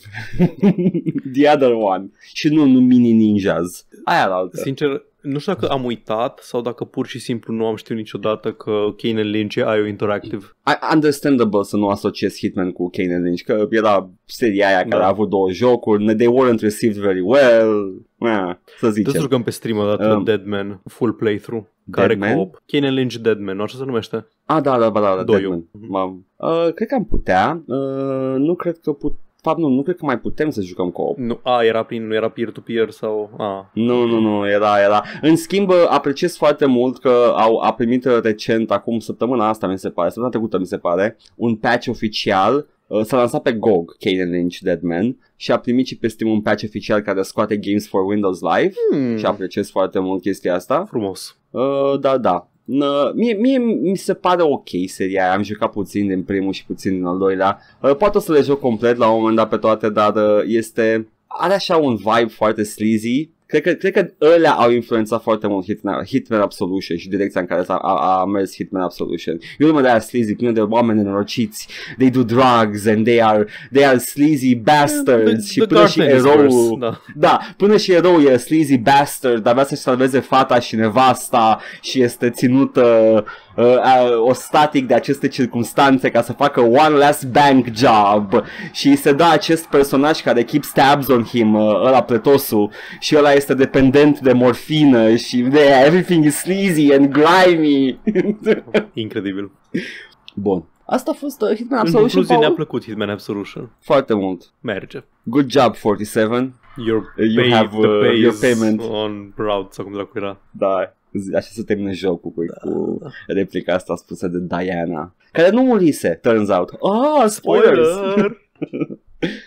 (laughs) The other one. Și nu, nu Mini Ninjas. Aia la altă. Sincer, nu știu dacă am uitat sau dacă pur și simplu nu am știut niciodată că Kane Lynch e IO Interactive. I understandable să nu asociez Hitman cu Kane Lynch, că era seria aia care da. a avut două jocuri, they weren't received very well, yeah, să zicem. Te rugăm pe stream odată dată um, Deadman, full playthrough, Dead care Deadman? co-op. Kane Lynch Deadman, nu așa se numește? Ah, da, da, da, da, da. Deadman. Mhm. M-am Uh, cred că am putea. Uh, nu cred că put fapt nu, nu cred că mai putem să jucăm co Nu, a, era prin, nu era peer-to-peer sau... A. Nu, nu, nu, era, era. În schimb, uh, apreciez foarte mult că au a primit recent, acum săptămâna asta mi se pare, săptămâna trecută mi se pare, un patch oficial uh, S-a lansat pe GOG Kane Lynch Deadman și a primit și pe Steam un patch oficial care scoate Games for Windows Live hmm. și apreciez foarte mult chestia asta. Frumos. Uh, da, da. Nă, mie, mie mi se pare ok seria aia. Am jucat puțin din primul și puțin din al doilea. Uh, poate o să le joc complet la un moment dat pe toate, dar uh, este... Are așa un vibe foarte sleazy, Cred că, cred că ălea au influențat foarte mult Hitman, Hitman Absolution și direcția în care a, a, a mers Hitman Absolution. Eu lumea de aia sleazy, plină de oameni înrociți, they do drugs and they are, they are sleazy bastards the, și the până și eroul... Da. da. până și eroul e sleazy bastard, dar vrea să-și salveze fata și nevasta și este ținută... Uh, uh, uh o static de aceste circunstanțe ca să facă one last bank job și se dă acest personaj care keep stabs on him, uh, ăla pletosul și ăla este dependent de morfină și de everything is sleazy and grimy. (laughs) Incredibil. Bun. Asta a fost uh, Hitman Absolution. În ne-a plăcut Hitman Absolution. Foarte mult. Merge. Good job, 47. Uh, your pay, you have uh, your payment on route, sau cum dracu era. Da așa se termină jocul cu, da. cu replica asta spusă de Diana, care nu murise, turns out. Ah, oh, spoilers! Spoiler! (laughs)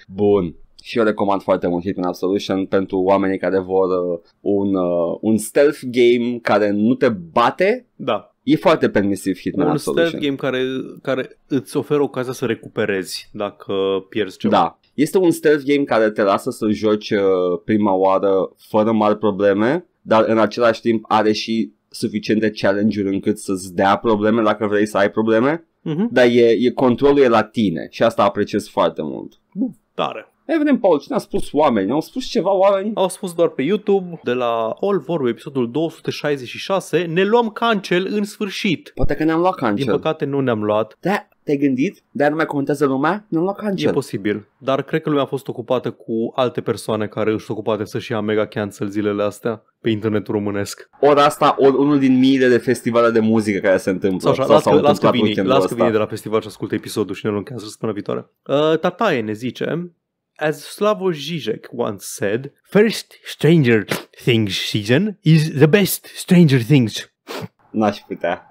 Bun, și eu recomand foarte mult Hitman Absolution pentru oamenii care vor uh, un, uh, un stealth game care nu te bate. Da. E foarte permisiv Hitman un Absolution. Un stealth game care, care îți oferă ocazia să recuperezi dacă pierzi ceva. Da. Este un stealth game care te lasă să joci uh, prima oară fără mari probleme dar în același timp are și suficiente challenge-uri încât să-ți dea probleme dacă vrei să ai probleme, uh-huh. dar e, e controlul e la tine și asta apreciez foarte mult. Bun, tare. Evident, Paul, cine a spus oameni? Au spus ceva oameni? Au spus doar pe YouTube, de la All Voru, episodul 266, ne luăm cancel în sfârșit. Poate că ne-am luat cancel. Din păcate nu ne-am luat. Da, te-ai gândit? Dar nu mai comentează lumea? Nu l-a cancel. E posibil, dar cred că lumea a fost ocupată cu alte persoane care își ocupate să-și ia mega cancel zilele astea pe internetul românesc. Ori asta, ori unul din miile de festivale de muzică care se întâmplă. Sau așa, sau las, sau că, las, că vine, las că vine de la festival și ascultă episodul și ne luăm cancel până viitoare. Uh, tataie ne zice, as Slavo Žižek once said, first Stranger Things season is the best Stranger Things. N-aș putea.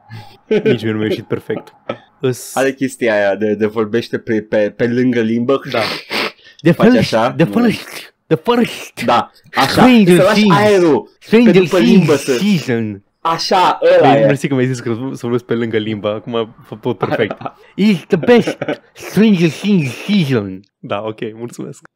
Nici mie nu mi-a ieșit perfect. (laughs) îs... Are chestia aia de, de vorbește pe, pe, pe lângă limbă. Da. (laughs) De faci fel, așa? De fără... De fără... Da, așa. Stranger să lași aerul Stranger pe limbă să... Season. Așa, ăla păi, e. Mersi că mi-ai zis că să vorbesc pe lângă limba. Acum a tot (laughs) perfect. It's the best Stranger Things season. Da, ok, mulțumesc. (laughs)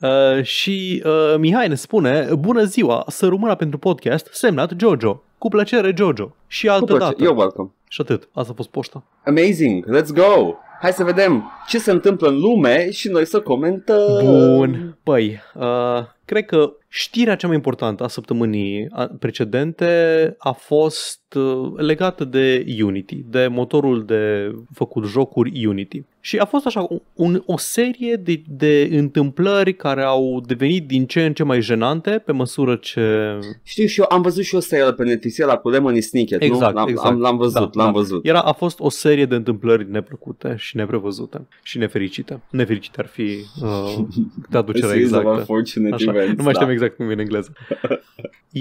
Uh, și uh, Mihai ne spune, bună ziua, să rămână pentru podcast, semnat Jojo. Cu plăcere, Jojo. Și altă dată. Eu welcome. Și atât. Asta a fost poșta. Amazing. Let's go! Hai să vedem ce se întâmplă în lume și noi să comentăm. Bun. Păi, uh, cred că știrea cea mai importantă a săptămânii precedente a fost uh, legată de Unity, de motorul de făcut jocuri Unity. Și a fost așa un, o serie de, de întâmplări care au devenit din ce în ce mai jenante pe măsură ce... Știu și eu, am văzut și o serie pe Netflix, la cu Lemony Snicket, exact, nu? L-am, exact. Am, l-am văzut, da, l-am da. văzut. Era, a fost o serie de întâmplări neplăcute și neprevăzute și nefericite. Nefericite ar fi uh, (laughs) traducerea exactă. Așa, events, nu mai știam da. exact cum vine în engleză.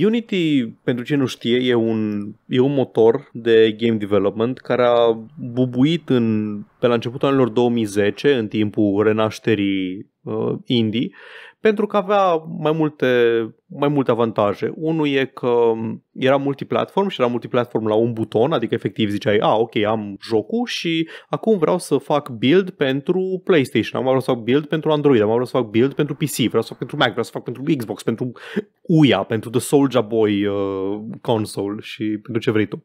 Unity, pentru cine nu știe, e un, e un motor de game development care a bubuit în pe la începutul anilor 2010, în timpul renașterii uh, indie, pentru că avea mai multe, mai multe avantaje. Unul e că um, era multiplatform și era multiplatform la un buton, adică efectiv ziceai, a, ok, am jocul și acum vreau să fac build pentru PlayStation, am vreau să fac build pentru Android, am vreau să fac build pentru PC, vreau să fac pentru Mac, vreau să fac pentru Xbox, pentru UIA, pentru The Soldier Boy uh, console și pentru ce vrei tu.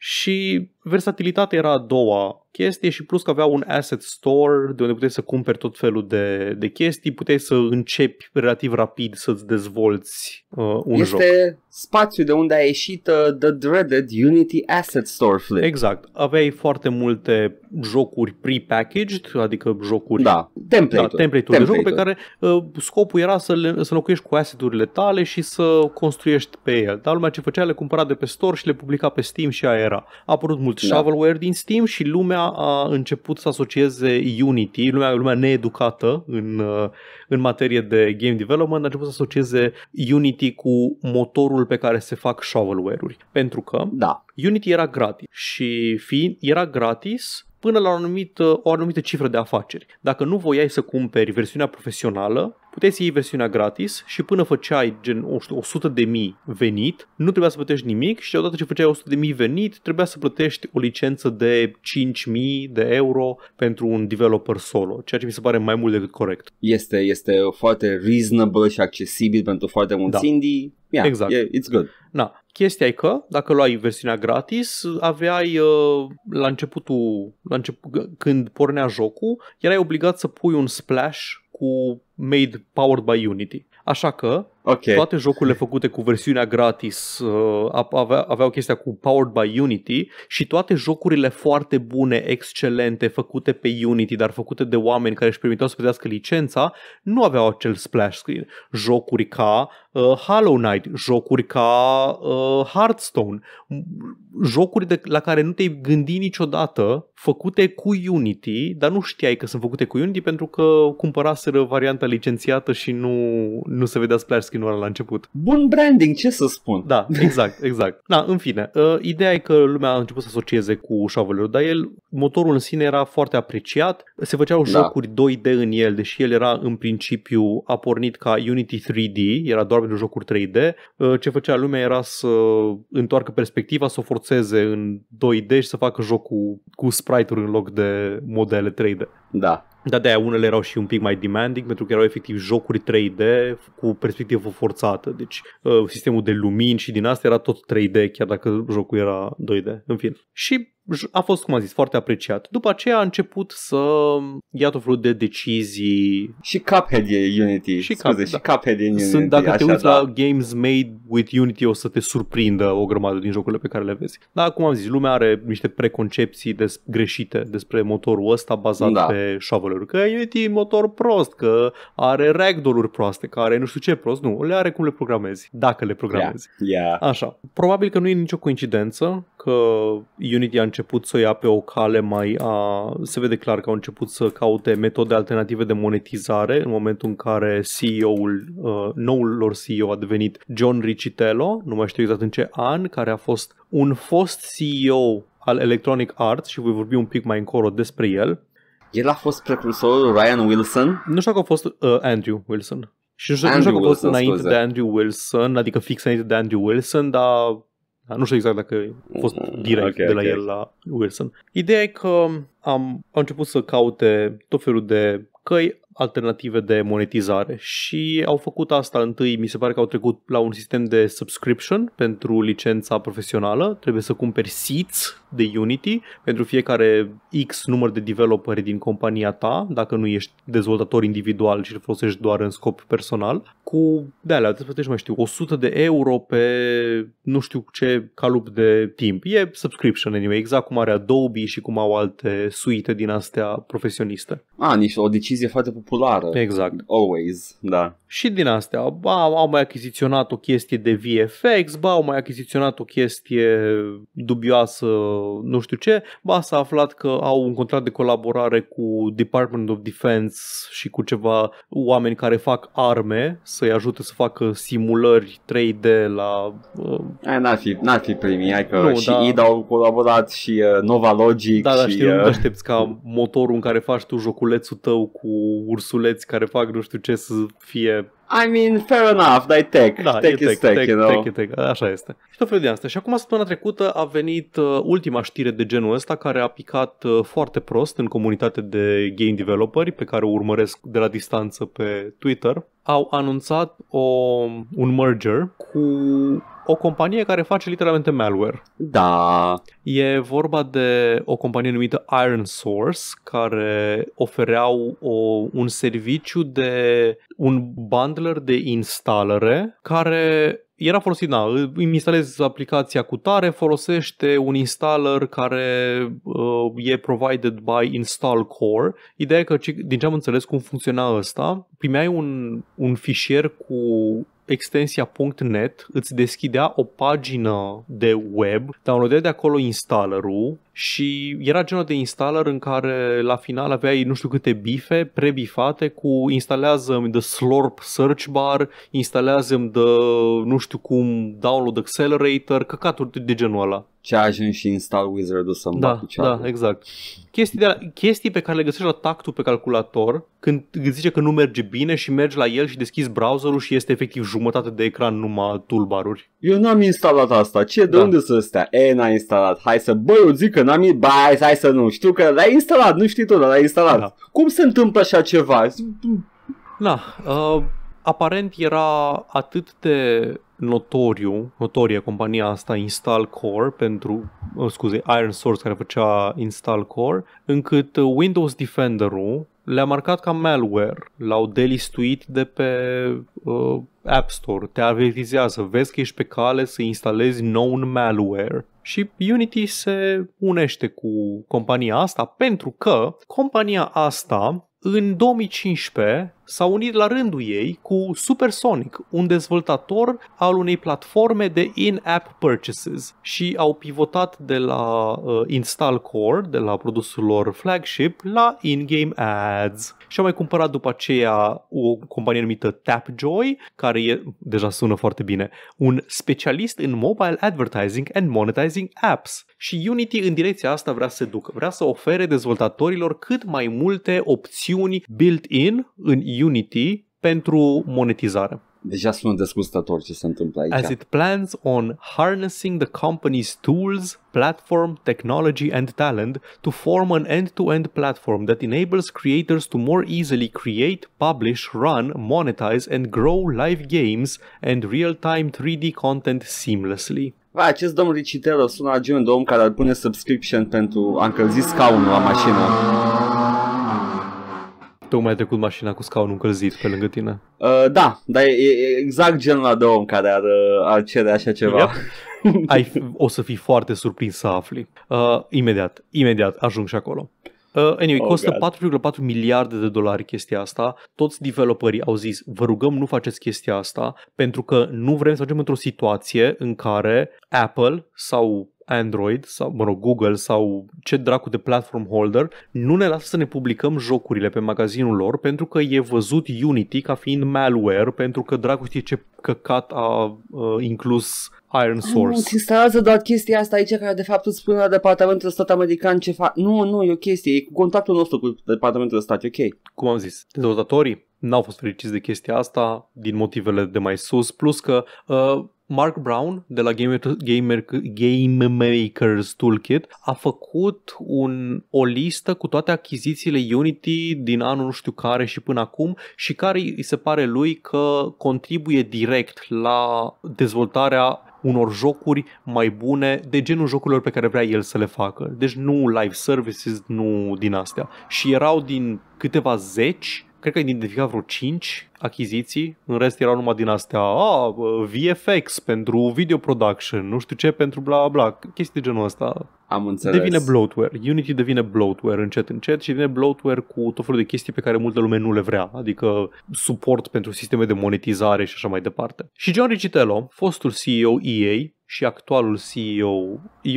Și versatilitatea era a doua chestie și plus că avea un asset store de unde puteai să cumperi tot felul de, de chestii, puteai să începi relativ rapid să-ți dezvolți uh, un este joc. Este spațiu de unde a ieșit uh, The Dreaded Unity Asset Store Flip. Exact. Aveai foarte multe jocuri pre-packaged, adică jocuri... Da, template-uri. Da, template-uri, template-uri. de joc pe care uh, scopul era să, le, să locuiești cu asset-urile tale și să construiești pe el. Dar lumea ce făcea le cumpăra de pe store și le publica pe Steam și aia era. A apărut mult da. shovelware din Steam și lumea lumea a început să asocieze Unity, lumea, lumea needucată în, uh, în materie de game development, a început să asocieze Unity cu motorul pe care se fac shovelware-uri. Pentru că da. Unity era gratis și fiind, era gratis, până la o anumită, o anumită cifră de afaceri. Dacă nu voiai să cumperi versiunea profesională, puteai să iei versiunea gratis și până făceai gen o 100 de mii venit, nu trebuia să plătești nimic și odată ce făceai 100 de mii venit, trebuia să plătești o licență de 5.000 de euro pentru un developer solo, ceea ce mi se pare mai mult decât corect. Este, este foarte reasonable și accesibil pentru foarte mulți da. indie. Yeah, exact. Yeah, it's good. Na. Chestia e că, dacă luai versiunea gratis, aveai uh, la începutul, la început, când pornea jocul, erai obligat să pui un splash cu made powered by Unity. Așa că Okay. Toate jocurile făcute cu versiunea gratis uh, avea, aveau chestia cu Powered by Unity și toate jocurile foarte bune, excelente, făcute pe Unity, dar făcute de oameni care își permiteau să plătească licența, nu aveau acel splash screen. Jocuri ca uh, Hollow Knight, jocuri ca uh, Hearthstone, jocuri de, la care nu te-ai gândi niciodată, făcute cu Unity, dar nu știai că sunt făcute cu Unity pentru că cumpăraseră varianta licențiată și nu, nu se vedea splash screen continuare la început. Bun branding, ce să spun? Da, exact, (laughs) exact. Da, în fine, uh, ideea e că lumea a început să asocieze cu shovel dar el, motorul în sine era foarte apreciat, se făceau da. jocuri 2D în el, deși el era în principiu a pornit ca Unity 3D, era doar pentru jocuri 3D, uh, ă, ce făcea lumea era să întoarcă perspectiva, să o forțeze în 2D și să facă jocul cu sprite-uri în loc de modele 3D. Da, da, de-aia unele erau și un pic mai demanding pentru că erau efectiv jocuri 3D cu perspectivă forțată. Deci uh, sistemul de lumini și din asta era tot 3D chiar dacă jocul era 2D. În fine. Și a fost, cum am zis, foarte apreciat. După aceea a început să ia tot felul de decizii. Și Cuphead e Unity. Și, Scuze, Cup, și da. Cuphead e Unity. Sunt, dacă așa, te uiți da. la games made with Unity, o să te surprindă o grămadă din jocurile pe care le vezi. Dar, cum am zis, lumea are niște preconcepții des- greșite despre motorul ăsta bazat da. pe shovel Că Unity e motor prost, că are ragdoll-uri proaste, că are nu știu ce prost. Nu, le are cum le programezi, dacă le programezi. Yeah. Yeah. Așa. Probabil că nu e nicio coincidență că Unity a început să o ia pe o cale mai a... Se vede clar că au început să caute metode alternative de monetizare în momentul în care CEO-ul, uh, noul lor CEO a devenit John Ricitello, nu mai știu exact în ce an, care a fost un fost CEO al Electronic Arts și voi vorbi un pic mai încolo despre el. El a fost precursorul Ryan Wilson? Nu știu că a fost uh, Andrew Wilson. Și nu știu, că nu știu a fost Wilson, înainte scuze. de Andrew Wilson, adică fix înainte de Andrew Wilson, dar nu știu exact dacă a fost mm, direct okay, de la okay. el la Wilson. Ideea e că am, am început să caute tot felul de căi alternative de monetizare și au făcut asta întâi, mi se pare că au trecut la un sistem de subscription pentru licența profesională, trebuie să cumperi seats de Unity pentru fiecare X număr de developeri din compania ta, dacă nu ești dezvoltator individual și îl folosești doar în scop personal, cu de alea, să plătești mai știu, 100 de euro pe nu știu ce calup de timp. E subscription anyway, exact cum are Adobe și cum au alte suite din astea profesioniste. A, nici o decizie foarte populară. Exact. Always, da. Și din astea, ba, au mai achiziționat o chestie de VFX, ba, au mai achiziționat o chestie dubioasă, nu știu ce, ba, s-a aflat că au un contract de colaborare cu Department of Defense și cu ceva oameni care fac arme să-i ajute să facă simulări 3D la... Uh... Aia n-ar fi, n-ar fi primii, hai că nu, și da. IDA au colaborat și uh, Nova Logic da, da, și... Da, știu, uh... nu aștepți ca motorul în care faci tu joculețul tău cu ursuleți care fac nu știu ce să fie I mean, fair enough, dai tech. Da, tech, e tech, tech, tech, you know? tech, tech, așa este. Și tot felul de asta. Și acum, săptămâna trecută, a venit uh, ultima știre de genul ăsta care a picat uh, foarte prost în comunitate de game developeri pe care o urmăresc de la distanță pe Twitter. Au anunțat o, un merger cu o companie care face literalmente malware. Da. E vorba de o companie numită Iron Source, care ofereau o, un serviciu de un bundler de instalare care era folosit, da, îmi instalezi aplicația cu tare, folosește un installer care uh, e provided by Install Core. Ideea e că, din ce am înțeles cum funcționa asta. primeai un, un fișier cu extensia .net îți deschidea o pagină de web, downloadai de acolo installerul și era genul de installer în care la final aveai nu știu câte bife prebifate cu instalează-mi de slurp search bar, instalează-mi de nu știu cum download accelerator, căcaturi de genul ăla. Ce ajungi și install wizard-ul să-mi da, da, exact. Chestii, de la, chestii pe care le găsești la tactul pe calculator, când îți zice că nu merge bine și mergi la el și deschizi browserul și este efectiv jumătate de ecran numai toolbar-uri. Eu n-am instalat asta. Ce? De da. unde să stea? E, n-a instalat. Hai să... Băi, eu zic că n-am bai, hai să nu, știu că l-ai instalat, nu știi tu, dar l-ai instalat. Da. Cum se întâmplă așa ceva? Da, uh, aparent era atât de notoriu, notorie compania asta Install Core pentru, uh, scuze, Iron Source care făcea Install Core, încât uh, Windows Defender-ul le-a marcat ca malware, l-au delistuit de pe uh, App Store, te avertizează, vezi că ești pe cale să instalezi known malware și Unity se unește cu compania asta pentru că compania asta în 2015 s-a unit la rândul ei cu Supersonic, un dezvoltator al unei platforme de in-app purchases și au pivotat de la uh, install core, de la produsul lor flagship, la in-game ads. Și au mai cumpărat după aceea o companie numită Tapjoy, care e, deja sună foarte bine, un specialist în mobile advertising and monetizing apps. Și Unity în direcția asta vrea să ducă, vrea să ofere dezvoltatorilor cât mai multe opțiuni built-in în Unity pentru monetizare. Deja deci sunt dezgustător ce se întâmplă aici. As it plans on harnessing the company's tools, platform, technology and talent to form an end-to-end platform that enables creators to more easily create, publish, run, monetize and grow live games and real-time 3D content seamlessly. Ba, acest domn Ricitero sună la genul de om care ar pune subscription pentru a încălzi scaunul la mașină. Tocmai a trecut mașina cu scaunul încălzit pe lângă tine. Uh, da, dar e, e exact genul la de om care ar, uh, ar cere așa ceva. Yep. Ai, o să fii foarte surprins să afli. Uh, imediat, imediat ajung și acolo. Uh, anyway, oh, costă 4,4 miliarde de dolari chestia asta. Toți developerii au zis, vă rugăm nu faceți chestia asta pentru că nu vrem să ajungem într-o situație în care Apple sau Android sau, mă rog, Google sau ce dracu de platform holder nu ne lasă să ne publicăm jocurile pe magazinul lor pentru că e văzut Unity ca fiind malware pentru că dracu știe ce căcat a uh, inclus Iron ah, Source. Nu, instalează doar chestia asta aici care de fapt îți spune la Departamentul de Stat American ce fac. Nu, nu, e o chestie, e cu contactul nostru cu Departamentul de Stat, e ok. Cum am zis, dezvoltatorii n-au fost fericiți de chestia asta din motivele de mai sus, plus că uh, Mark Brown de la Game, Game Game Maker's Toolkit a făcut un, o listă cu toate achizițiile Unity din anul nu știu care și până acum și care îi se pare lui că contribuie direct la dezvoltarea unor jocuri mai bune de genul jocurilor pe care vrea el să le facă. Deci nu live services, nu din astea. Și erau din câteva zeci cred că identifica vreo 5 achiziții, în rest erau numai din astea, a, VFX pentru video production, nu știu ce pentru bla bla, chestii de genul ăsta. Am înțeles. Devine bloatware. Unity devine bloatware încet încet și devine bloatware cu tot felul de chestii pe care multă lume nu le vrea, adică suport pentru sisteme de monetizare și așa mai departe. Și John Ricitello, fostul CEO EA și actualul CEO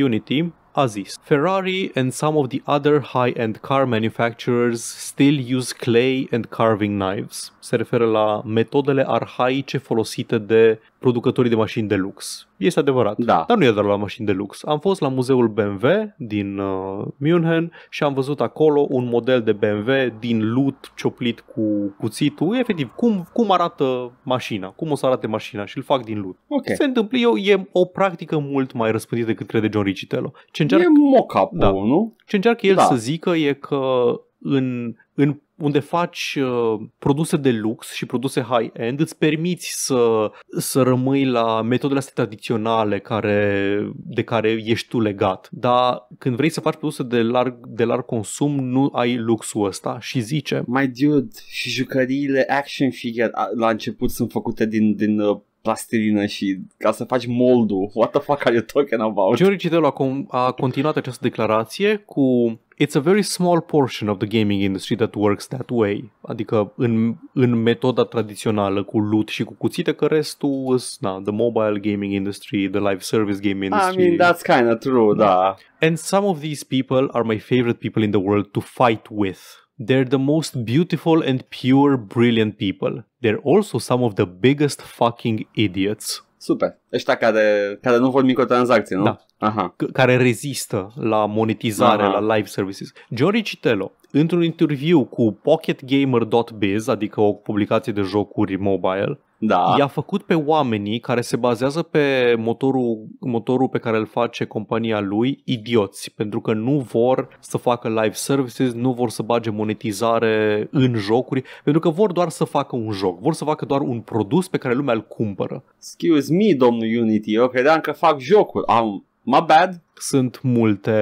Unity, a zis Ferrari and some of the other high-end car manufacturers still use clay and carving knives. Se referă la metodele arhaice folosite de producătorii de mașini de lux. Este adevărat. Da. Dar nu e doar la mașini de lux. Am fost la muzeul BMW din uh, München și am văzut acolo un model de BMW din lut cioplit cu cuțitul. Efectiv, cum, cum arată mașina? Cum o să arate mașina? Și îl fac din lut. Okay. Se întâmplă, eu, e o practică mult mai răspândită decât crede John Ricitello. Ce ce încearcă, e mock da. nu? Ce încearcă el da. să zică e că în, în unde faci uh, produse de lux și produse high-end, îți permiți să, să rămâi la metodele astea tradiționale care, de care ești tu legat. Dar când vrei să faci produse de larg, de larg consum, nu ai luxul ăsta și zice... My dude, și jucăriile action figure la început sunt făcute din, din uh plastilină și ca să faci moldul. What the fuck are you talking about? George Cidello a, con- a continuat această declarație cu It's a very small portion of the gaming industry that works that way. Adică în, în metoda tradițională cu loot și cu cuțite, că restul is, na, the mobile gaming industry, the live service gaming industry. I mean, that's kind of true, da. da. And some of these people are my favorite people in the world to fight with. They're the most beautiful and pure, brilliant people. They're also some of the biggest fucking idiots. Super. Ăștia care, care nu vor microtransacții, nu? Da. Aha. C- care rezistă la monetizare, Aha. la live services. Giori Citello, într-un interviu cu pocketgamer.biz, adică o publicație de jocuri mobile, da. i-a făcut pe oamenii care se bazează pe motorul, motorul pe care îl face compania lui idioți, pentru că nu vor să facă live services, nu vor să bage monetizare în jocuri, pentru că vor doar să facă un joc, vor să facă doar un produs pe care lumea îl cumpără. Excuse me, domnul Unity, eu credeam că fac jocuri. Am, my bad. Sunt multe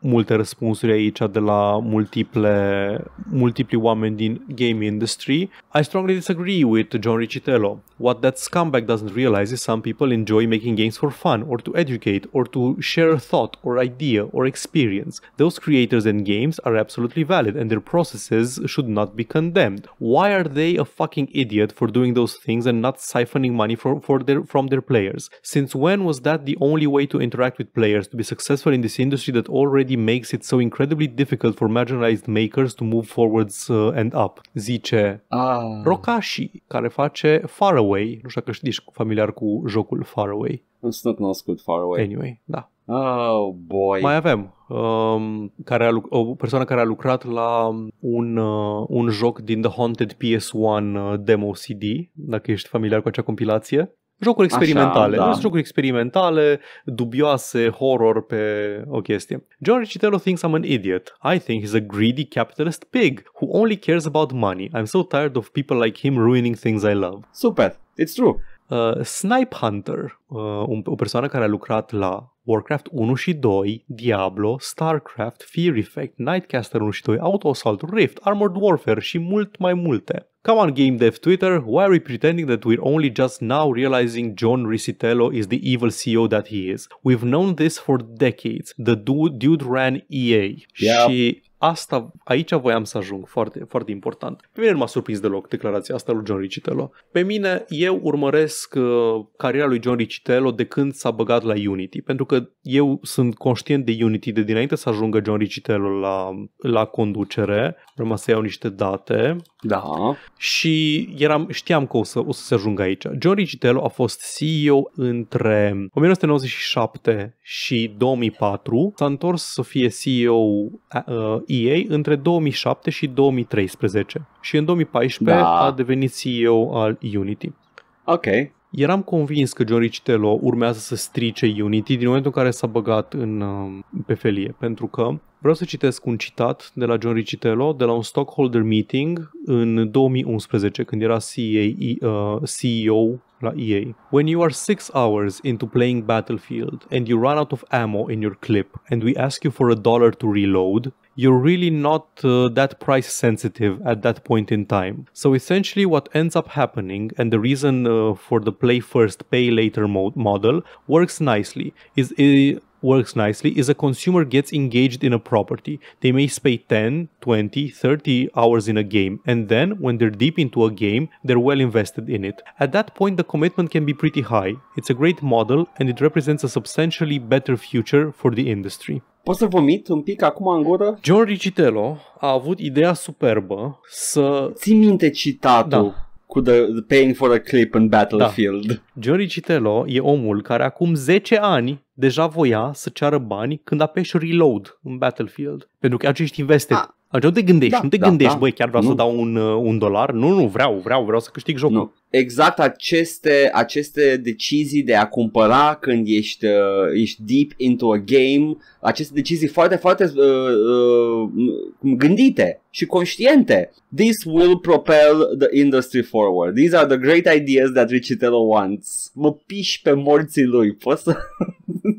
multe răspunsuri aici de la multiple, multipli oameni din game industry. I strongly disagree with John Ricitello. What that scumbag doesn't realize is some people enjoy making games for fun, or to educate, or to share a thought, or idea, or experience. Those creators and games are absolutely valid, and their processes should not be condemned. Why are they a fucking idiot for doing those things and not siphoning money for, for their, from their players? Since when was that the only way to interact with players, to be successful in this industry that already already makes it so incredibly difficult for marginalized makers to move forwards uh, and up. Zice ah. Rokashi, care face Faraway. Nu știu că știi familiar cu jocul Faraway. Nu sunt cunoscut Faraway. Anyway, da. Oh, boy. Mai avem um, care a, o persoană care a lucrat la um, un, uh, un joc din The Haunted PS1 uh, demo CD, dacă ești familiar cu acea compilație. Jocuri experimentale. Așa, da. Jocuri experimentale, dubioase, horror pe o chestie. John Ricitello thinks I'm an idiot. I think he's a greedy capitalist pig who only cares about money. I'm so tired of people like him ruining things I love. Super, it's true. Uh, Snipe Hunter, uh, un, o persoană care a lucrat la Warcraft 1 și 2, Diablo, StarCraft, Fear Effect, Nightcaster 1 și 2, Auto Assault, Rift, Armored Warfare și mult mai multe. Come on game dev Twitter, why are we pretending that we're only just now realizing John Ricitello is the evil CEO that he is? We've known this for decades. The dude, dude ran EA yeah. și asta, aici voiam să ajung, foarte, foarte important. Pe mine nu m-a surprins deloc declarația asta lui John Ricitello. Pe mine, eu urmăresc uh, cariera lui John Ricitello de când s-a băgat la Unity, pentru că eu sunt conștient de Unity de dinainte să ajungă John Ricitello la, la conducere. Vreau să iau niște date. Da și eram, știam că o să, o să se ajungă aici. John Rigitello a fost CEO între 1997 și 2004, s-a întors să fie CEO uh, EA între 2007 și 2013 și în 2014 da. a devenit CEO al Unity. Ok, Eram convins că John Ricitello urmează să strice Unity din momentul în care s-a băgat în, um, pe felie, pentru că vreau să citesc un citat de la John Ricitello de la un stockholder meeting în 2011, când era uh, CEO la EA. When you are six hours into playing Battlefield and you run out of ammo in your clip and we ask you for a dollar to reload, you're really not uh, that price sensitive at that point in time. So essentially what ends up happening and the reason uh, for the play first pay later model works nicely is works nicely is a consumer gets engaged in a property. They may spend 10, 20, 30 hours in a game and then when they're deep into a game, they're well invested in it. At that point the commitment can be pretty high. It's a great model and it represents a substantially better future for the industry. Pot să vomit un pic acum în gură? John Ricitello a avut ideea superbă să... Ții minte citatul. Da cu the, the Paying for a Clip în Battlefield. Da. John Ricitello e omul care acum 10 ani deja voia să ceară bani când apeși reload în Battlefield. Pentru că acești investe a, Adică nu te gândești, da, nu te da, gândești, da, băi, chiar vreau nu. să dau un, uh, un dolar. Nu, nu, vreau, vreau, vreau să câștig jocul. Nu. Exact aceste, aceste decizii de a cumpăra când ești, uh, ești deep into a game, aceste decizii foarte, foarte uh, uh, gândite și conștiente. This will propel the industry forward. These are the great ideas that Richitello wants. Mă piși pe morții lui, poți să... (laughs)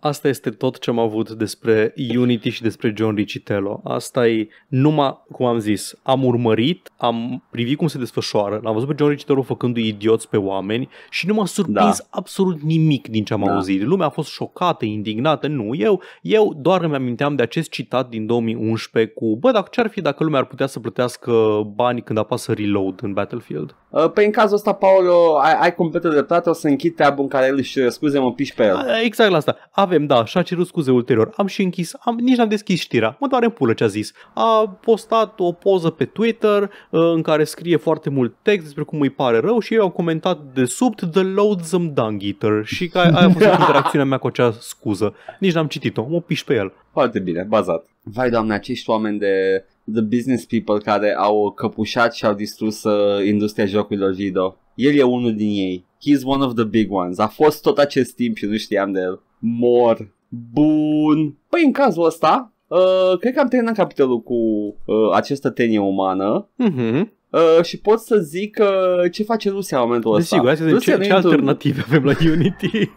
Asta este tot ce am avut despre Unity și despre John Ricitello. Asta e numai, cum am zis, am urmărit, am privit cum se desfășoară, l-am văzut pe John Ricitello făcându-i idioți pe oameni și nu m-a surprins da. absolut nimic din ce am da. auzit. Lumea a fost șocată, indignată, nu, eu, eu doar îmi aminteam de acest citat din 2011 cu, bă, dacă ce-ar fi dacă lumea ar putea să plătească bani când apasă reload în Battlefield? Uh, păi în cazul ăsta, Paolo, ai, ai completă dreptate, o să închid tabul în care el își scuze mă piși pe el. Exact la asta. Avem, da, și-a cerut scuze ulterior. Am și închis, am, nici n-am deschis știrea. Mă doare în pulă ce a zis. A postat o poză pe Twitter uh, în care scrie foarte mult text despre cum îi pare rău și eu au comentat de sub The Loathsome Dung Eater și că aia a fost (laughs) interacțiunea mea cu acea scuză. Nici n-am citit-o, mă piși pe el. Foarte bine, bazat. Vai, doamne, acești oameni de the business people care au căpușat și au distrus uh, industria jocurilor video. El e unul din ei. He's one of the big ones. A fost tot acest timp și nu știam de el. Mor. Bun. Păi în cazul ăsta, uh, cred că am terminat capitolul cu uh, această tenie umană. mm Uh, și pot să zic uh, ce face Rusia în momentul ăsta. Desigur, asta Rusia ce, ce alternative avem la Unity? (laughs)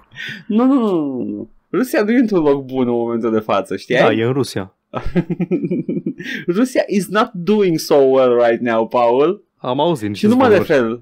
nu, nu, nu, nu. Rusia nu e într-un loc bun în momentul de față, știi? Da, e în Rusia. (laughs) Rusia is not doing so well right now, Paul. Am auzit Și nu mă, refer,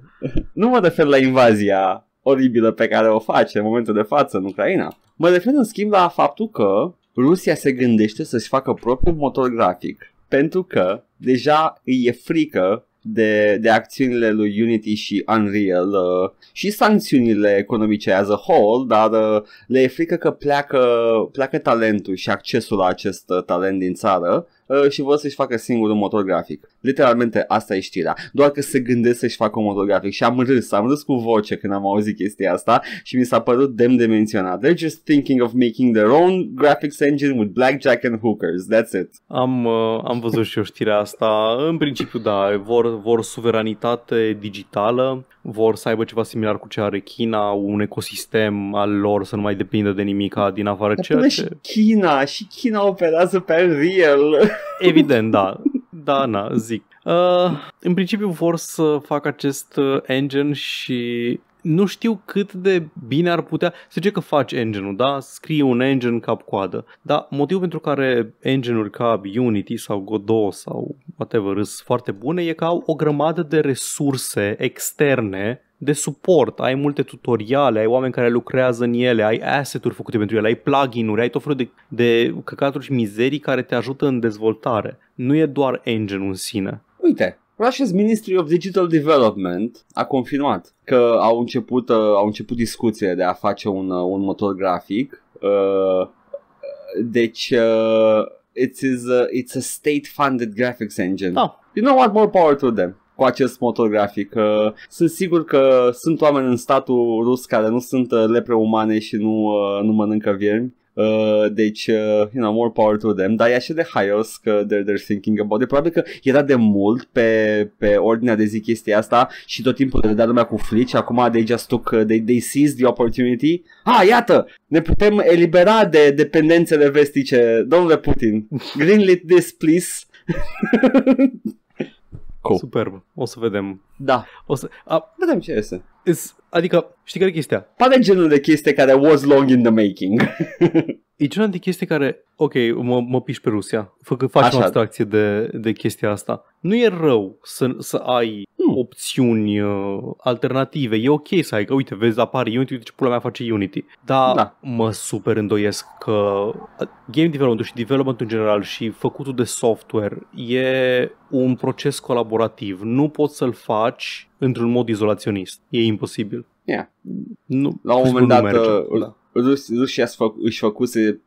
nu mă refer la invazia oribilă pe care o face în momentul de față în Ucraina. Mă refer în schimb la faptul că Rusia se gândește să-și facă propriul motor grafic pentru că deja îi e frică de, de acțiunile lui Unity și Unreal uh, și sancțiunile economice as a whole, dar uh, le e frică că pleacă, pleacă talentul și accesul la acest uh, talent din țară Uh, și vor să-și facă singur un motor grafic. Literalmente asta e știrea. Doar că se gândesc să-și facă un motor grafic și am râs, am râs cu voce când am auzit chestia asta și mi s-a părut demn de menționat. They're just thinking of making their own graphics engine with blackjack and hookers. That's it. Am, uh, am văzut și eu știrea asta. În principiu, da, vor, vor suveranitate digitală, vor să aibă ceva similar cu ce are China, un ecosistem al lor să nu mai depindă de nimic din afară. Dar ceea ce... și China, și China operează pe real. Evident, da. Da, na, zic. Uh, în principiu vor să fac acest uh, engine și nu știu cât de bine ar putea... Să zice că faci engine-ul, da? scrie un engine cap-coadă. Dar motivul pentru care engine-uri ca Unity sau Godot sau whatever sunt foarte bune e că au o grămadă de resurse externe de suport, ai multe tutoriale, ai oameni care lucrează în ele, ai asset-uri făcute pentru ele, ai plugin-uri, ai tot felul de, de căcaturi și mizerii care te ajută în dezvoltare. Nu e doar engine în sine. Uite, Russia's Ministry of Digital Development a confirmat că au început, uh, au început discuțiile de a face un, uh, un motor grafic. Uh, deci, uh, it is a, it's a state-funded graphics engine. Oh. You know what? More power to them cu acest motor grafic. sunt sigur că sunt oameni în statul rus care nu sunt uh, lepre umane și nu, uh, nu mănâncă viermi. Uh, deci, uh, you know, more power to them Dar e așa de haios că they're, they're thinking about it Probabil că era de mult pe, pe ordinea de zi chestia asta Și tot timpul le dea lumea cu flici Acum they just took, uh, they, they seized the opportunity Ah, iată, ne putem elibera de dependențele vestice Domnule Putin, greenlit this please (laughs) Cool. Superb. O să vedem. Da. O să... A... Vedem ce este. Is... Adică, știi care e chestia? Pare genul de chestie care was long in the making. (laughs) e genul de chestii care, ok, mă, mă piși pe Rusia, Fac, facem o abstracție de, de chestia asta. Nu e rău să, să ai hmm. opțiuni uh, alternative, e ok să ai, că uite, vezi, apare Unity, uite ce pula mea face Unity. Dar da. mă super îndoiesc că uh, game development și development în general și făcutul de software e un proces colaborativ. Nu poți să-l faci într-un mod izolaționist. E imposibil. Yeah. Nu, la un moment dat, merge, uh, da. Rus, rușii făc, își făcuse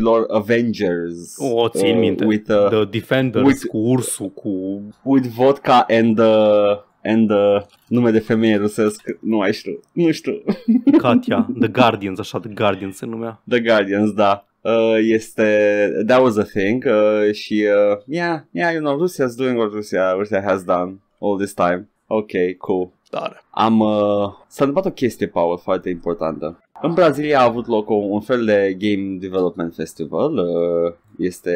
lor Avengers. O, o țin uh, minte. With, uh, the Defenders with, cu ursul, cu... With vodka and uh, and uh, nume de femeie rusesc, nu mai știu, nu știu. (laughs) Katia, The Guardians, așa, The Guardians se numea. The Guardians, da. Uh, este, that was a thing uh, și, uh, yeah, yeah, you know, is doing what Russia, Russia has done all this time. Ok, cool. Dar. Am, uh, s-a întâmplat o chestie, Paul, foarte importantă. În Brazilia a avut loc un fel de Game Development Festival, uh, este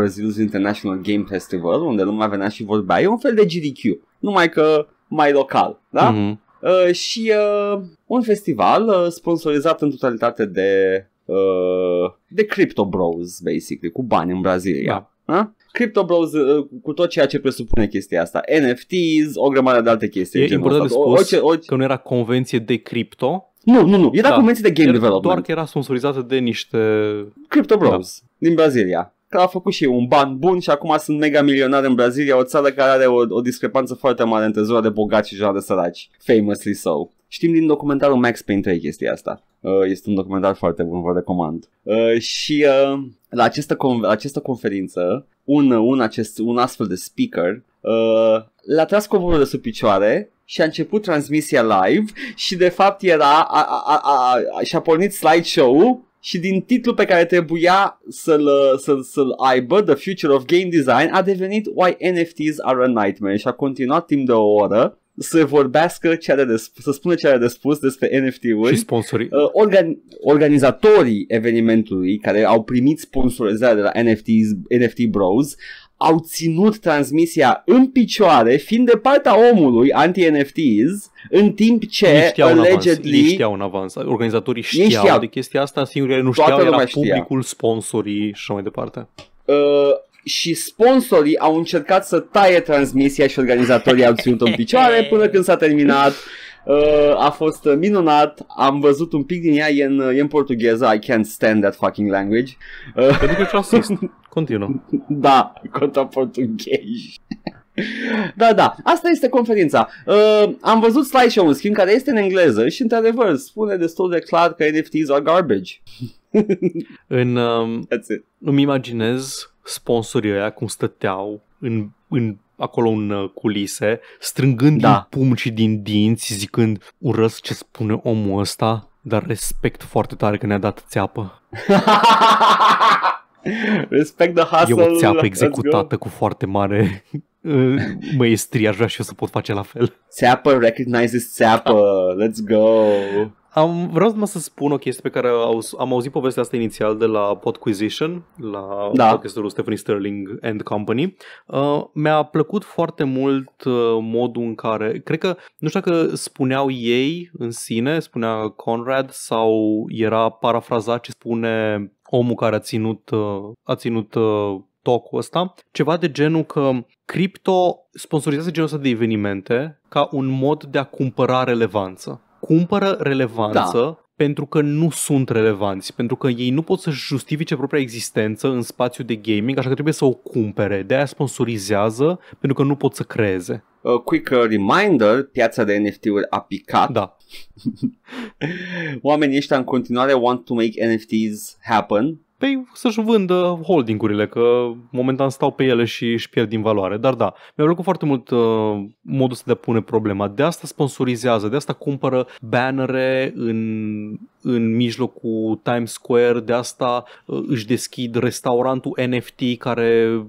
Brazil's International Game Festival, unde lumea venea și vorbea. E un fel de GDQ, numai că mai local, da? Mm-hmm. Uh, și uh, un festival uh, sponsorizat în totalitate de uh, de Crypto Bros, basically, cu bani în Brazilia. Da. da? Crypto Bros uh, cu tot ceea ce presupune chestia asta. NFTs, o grămadă de alte chestii. E important de spus orice, orice... că nu era convenție de cripto, nu, nu, nu. Era da. convenție de game era, development. Doar că era sponsorizată de niște... Crypto Bros da. din Brazilia că a făcut și un ban bun și acum sunt mega milionar în Brazilia, o țară care are o, o discrepanță foarte mare între zona de bogați și zona de săraci. Famously so. Știm din documentarul Max Payne 3 chestia asta. Uh, este un documentar foarte bun, vă recomand. Uh, și uh, la această, la această conferință, un, un, acest, un astfel de speaker uh, l-a tras covorul de sub picioare și a început transmisia live și de fapt era, a, a, a, a, și-a pornit slideshow-ul și din titlul pe care trebuia să-l, să-l, să-l aibă, The Future of Game Design, a devenit Why NFTs Are a Nightmare și a continuat timp de o oră să vorbească ce are de sp- să spună ce are de spus despre NFT-uri. Și sponsorii. Uh, organ- organizatorii evenimentului care au primit sponsorizarea de la NFT, NFT Bros au ținut transmisia în picioare, fiind de partea omului, anti-NFTs, în timp ce, ei allegedly... Avans, ei știau în avans, organizatorii știau, știau. de adică chestia asta, singurii care nu Toată era era știa. publicul, sponsorii și așa mai departe. Uh, și sponsorii au încercat să taie transmisia și organizatorii au ținut în picioare până când s-a terminat. Uh, a fost uh, minunat, am văzut un pic din ea, e în, uh, e în portugheză, I can't stand that fucking language. Uh, Pentru că (laughs) Continuă. Da, conta portughez. Da, da, asta este conferința. Uh, am văzut slideshow în schimb care este în engleză și într-adevăr spune destul de clar că NFTs are garbage. (laughs) în, um, îmi imaginez sponsorii ăia cum stăteau în, în acolo în uh, culise, strângând da. din pumn și din dinți, zicând urăsc ce spune omul ăsta, dar respect foarte tare că ne-a dat țeapă. (laughs) (laughs) Respect the hustle. E o țeapă executată cu foarte mare uh, maestrie. Aș vrea și eu să pot face la fel. Țeapă recognizes țeapă. Let's go. Am, vreau numai să spun o chestie pe care au, am auzit povestea asta inițial de la Podquisition, la da. podcastul Stephanie Sterling and Company. Uh, mi-a plăcut foarte mult uh, modul în care, cred că, nu știu dacă spuneau ei în sine, spunea Conrad sau era parafraza ce spune omul care a ținut, uh, a ținut uh, tocul ăsta, ceva de genul că cripto sponsorizează genul ăsta de evenimente ca un mod de a cumpăra relevanță. Cumpără relevanță da pentru că nu sunt relevanți, pentru că ei nu pot să-și justifice propria existență în spațiu de gaming, așa că trebuie să o cumpere. De aia sponsorizează, pentru că nu pot să creeze. A uh, quick uh, reminder, piața de NFT-uri a picat. Da. (laughs) Oamenii ăștia în continuare want to make NFTs happen Păi să-și vândă holdingurile, că momentan stau pe ele și își pierd din valoare. Dar da, mi-a plăcut foarte mult uh, modul să de a pune problema. De asta sponsorizează, de asta cumpără bannere în, în mijlocul Times Square, de asta uh, își deschid restaurantul NFT care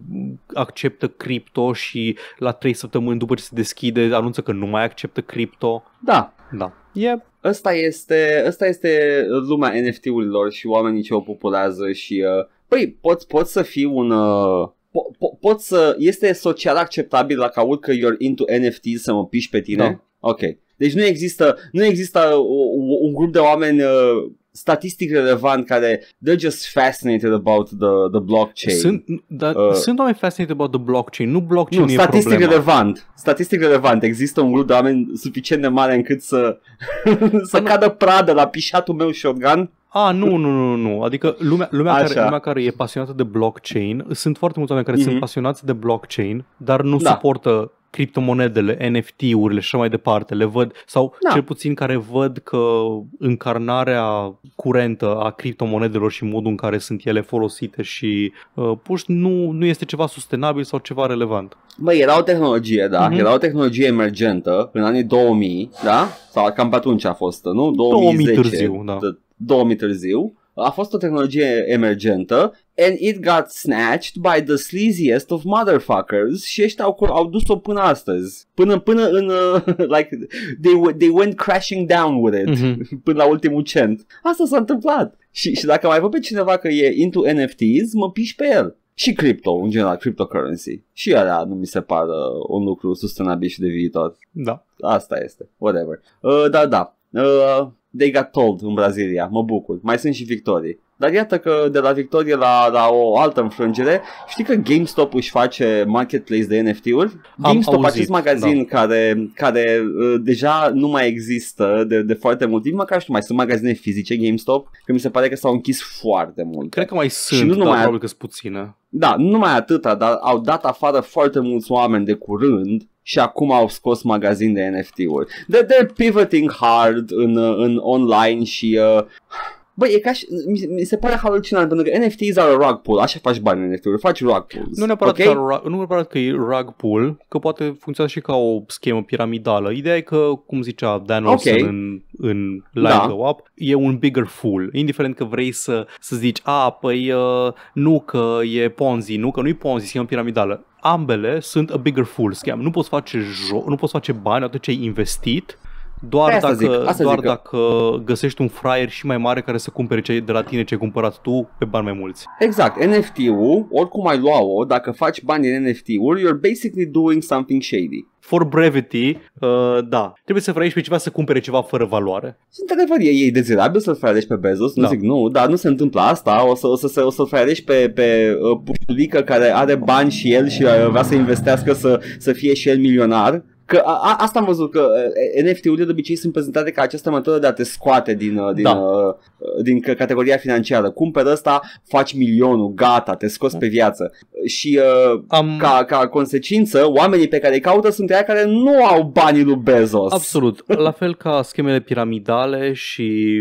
acceptă cripto și la 3 săptămâni după ce se deschide anunță că nu mai acceptă cripto. Da. Da. E Asta este, asta este lumea NFT-urilor și oamenii ce o populează și... Uh, păi, poți, poți să fii un... Uh, po, po, poți să... Este social acceptabil dacă aud că you're into NFT să mă piși pe tine? Da. Ok. Deci nu există, nu există uh, un grup de oameni uh, statistic relevant care they're just fascinated about the, the blockchain. Sunt, dar uh, sunt oameni fascinated about the blockchain, nu blockchain nu, e statistic problema. relevant. Statistic relevant. Există un grup de oameni suficient de mare încât să, (laughs) să cadă pradă la pișatul meu shotgun a, nu, nu, nu, nu. Adică lumea, lumea, care, lumea care e pasionată de blockchain, sunt foarte mulți oameni care mm-hmm. sunt mhm. pasionați de blockchain, dar nu da. suportă criptomonedele, NFT-urile și așa mai departe, le văd, sau da. cel puțin care văd că încarnarea curentă a criptomonedelor și modul în care sunt ele folosite și uh, puși nu, nu este ceva sustenabil sau ceva relevant. Băi, era o tehnologie, da, mm-hmm. era o tehnologie emergentă în anii 2000, da? Sau cam pe atunci a fost, nu? 2010. 2000 târziu, da. 2000 târziu, a fost o tehnologie emergentă and it got snatched by the sleaziest of motherfuckers și ăștia au, au dus-o până astăzi. Până, până în, uh, (laughs) like, they, they went crashing down with it mm-hmm. (laughs) până la ultimul cent. Asta s-a întâmplat. Și, și dacă mai văd pe cineva că e into NFTs, mă piși pe el. Și crypto, în general, cryptocurrency. Și alea nu mi se pară uh, un lucru sustenabil și de viitor. Da. Asta este, whatever. Uh, da, da, uh, they got told în Brazilia, mă bucur. Mai sunt și victorii. Dar iată că de la victorie la, la o altă înfrângere, știi că GameStop își face marketplace de NFT-uri? GameStop, auzit, acest magazin da. care, care uh, deja nu mai există de, de foarte mult timp, măcar știu, mai sunt magazine fizice GameStop, că mi se pare că s-au închis foarte mult. Cred că mai sunt, și nu dar probabil că sunt puține. Da, nu numai atâta, dar au dat afară foarte mulți oameni de curând și acum au scos magazin de NFT-uri. They're, they're pivoting hard în, în online și... Uh, Băi, e ca și, mi, mi se pare halucinant, pentru că NFT-s are rug pull, așa faci bani în NFT-uri, faci rug pulls. Nu neapărat, okay? că, nu neapărat că e rug pull, că poate funcționa și ca o schemă piramidală. Ideea e că, cum zicea Dan Olson okay. în, în Line da. Go Up, e un bigger fool, indiferent că vrei să, să zici, a, păi uh, nu că e Ponzi, nu că nu e Ponzi, schemă piramidală ambele sunt a bigger fool scam. Nu poți face, jo- nu poți face bani atunci ce ai investit doar, asta dacă, zic, asta doar zic că... dacă găsești un fraier și mai mare care să cumpere ce, de la tine ce ai cumpărat tu pe bani mai mulți. Exact. NFT-ul, oricum ai lua-o, dacă faci bani din NFT-ul, you're basically doing something shady. For brevity, uh, da, trebuie să fraiești pe ceva să cumpere ceva fără valoare. Sunt adevăr e, e dezirabil să-l fraiești pe Bezos, nu da. zic nu, dar nu se întâmplă asta, o, să, o, să, o, să, să-l fraiești pe, pe uh, pușulică care are bani și el și uh, vrea să investească să, să fie și el milionar Că a, asta am văzut, că NFT-urile de obicei sunt prezentate ca această metodă de a te scoate din, uh, din, da. Uh, din categoria financiară. Cumperi ăsta, faci milionul, gata, te scos pe viață. Și uh, am... ca, ca consecință, oamenii pe care îi caută sunt aia care nu au banii lui Bezos. Absolut. (laughs) La fel ca schemele piramidale și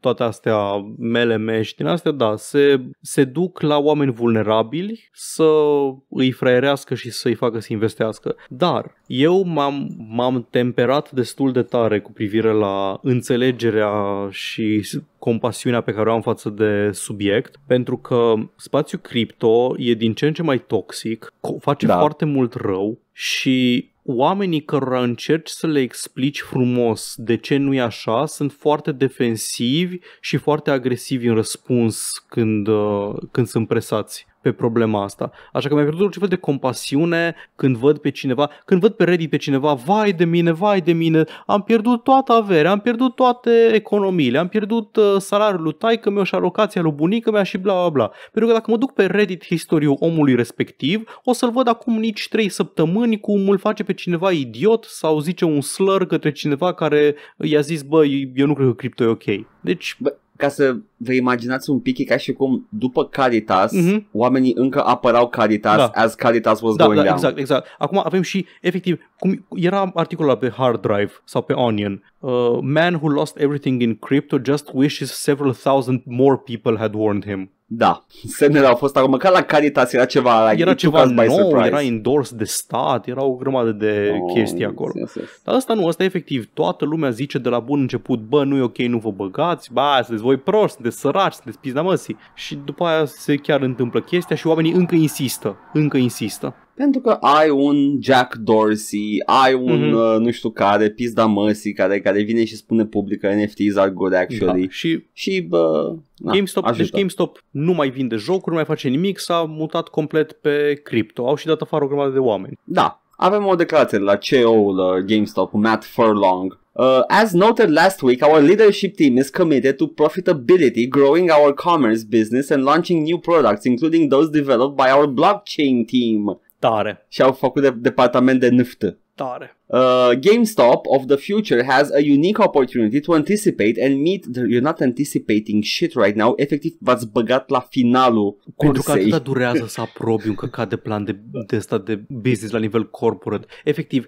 toate astea mele și din astea, da, se, se duc la oameni vulnerabili să îi fraierească și să îi facă să investească. Dar eu m-am, m-am temperat destul de tare cu privire la înțelegerea și compasiunea pe care o am față de subiect, pentru că spațiul cripto e din ce în ce mai toxic, face da. foarte mult rău și oamenii cărora încerci să le explici frumos de ce nu e așa sunt foarte defensivi și foarte agresivi în răspuns când, uh, când sunt presați pe problema asta. Așa că mi-a pierdut orice fel de compasiune când văd pe cineva, când văd pe Reddit pe cineva, vai de mine, vai de mine, am pierdut toată averea, am pierdut toate economiile, am pierdut uh, salariul lui taică meu și alocația lui bunică mea și bla bla bla. Pentru că dacă mă duc pe Reddit istoriul omului respectiv, o să-l văd acum nici 3 săptămâni cum îl face pe cineva idiot sau zice un slur către cineva care i-a zis, băi, eu nu cred că cripto e ok. Deci, Bă, ca să vă imaginați un pic, e ca și cum după Caritas, mm-hmm. oamenii încă apărau Caritas da. as Caritas was da, going da, down. Exact, exact. Acum avem și, efectiv, cum era articolul pe Hard Drive sau pe Onion, uh, man who lost everything in crypto just wishes several thousand more people had warned him. Da, semnele au fost acum, măcar la Caritas era ceva la Era ceva nou, era endors de stat, era o grămadă de oh, chestii acolo yes, yes. Dar asta nu, asta e efectiv, toată lumea zice de la bun început Bă, nu e ok, nu vă băgați, bă, sunteți voi prost, de săraci, sunteți măsii. Și după aia se chiar întâmplă chestia și oamenii încă insistă, încă insistă pentru că ai un Jack Dorsey, ai un mm-hmm. uh, nu știu care, pizda măsii care, care vine și spune public că NFTs are good actually. Da. Și, și bă, na, GameStop, deci ajută. deci GameStop nu mai vinde jocuri, nu mai face nimic, s-a mutat complet pe cripto. Au și dat afară o grămadă de oameni. Da, avem o declarație la CEO-ul uh, GameStop, Matt Furlong. Uh, as noted last week, our leadership team is committed to profitability, growing our commerce business and launching new products, including those developed by our blockchain team. Tare. Și au făcut de departament de NFT. Tare. Uh, GameStop of the future has a unique opportunity to anticipate and meet the... You're not anticipating shit right now. Efectiv, v-ați băgat la finalul cursei. Pentru că atâta durează să aprobi un căcat de plan de, de, de business la nivel corporate. Efectiv.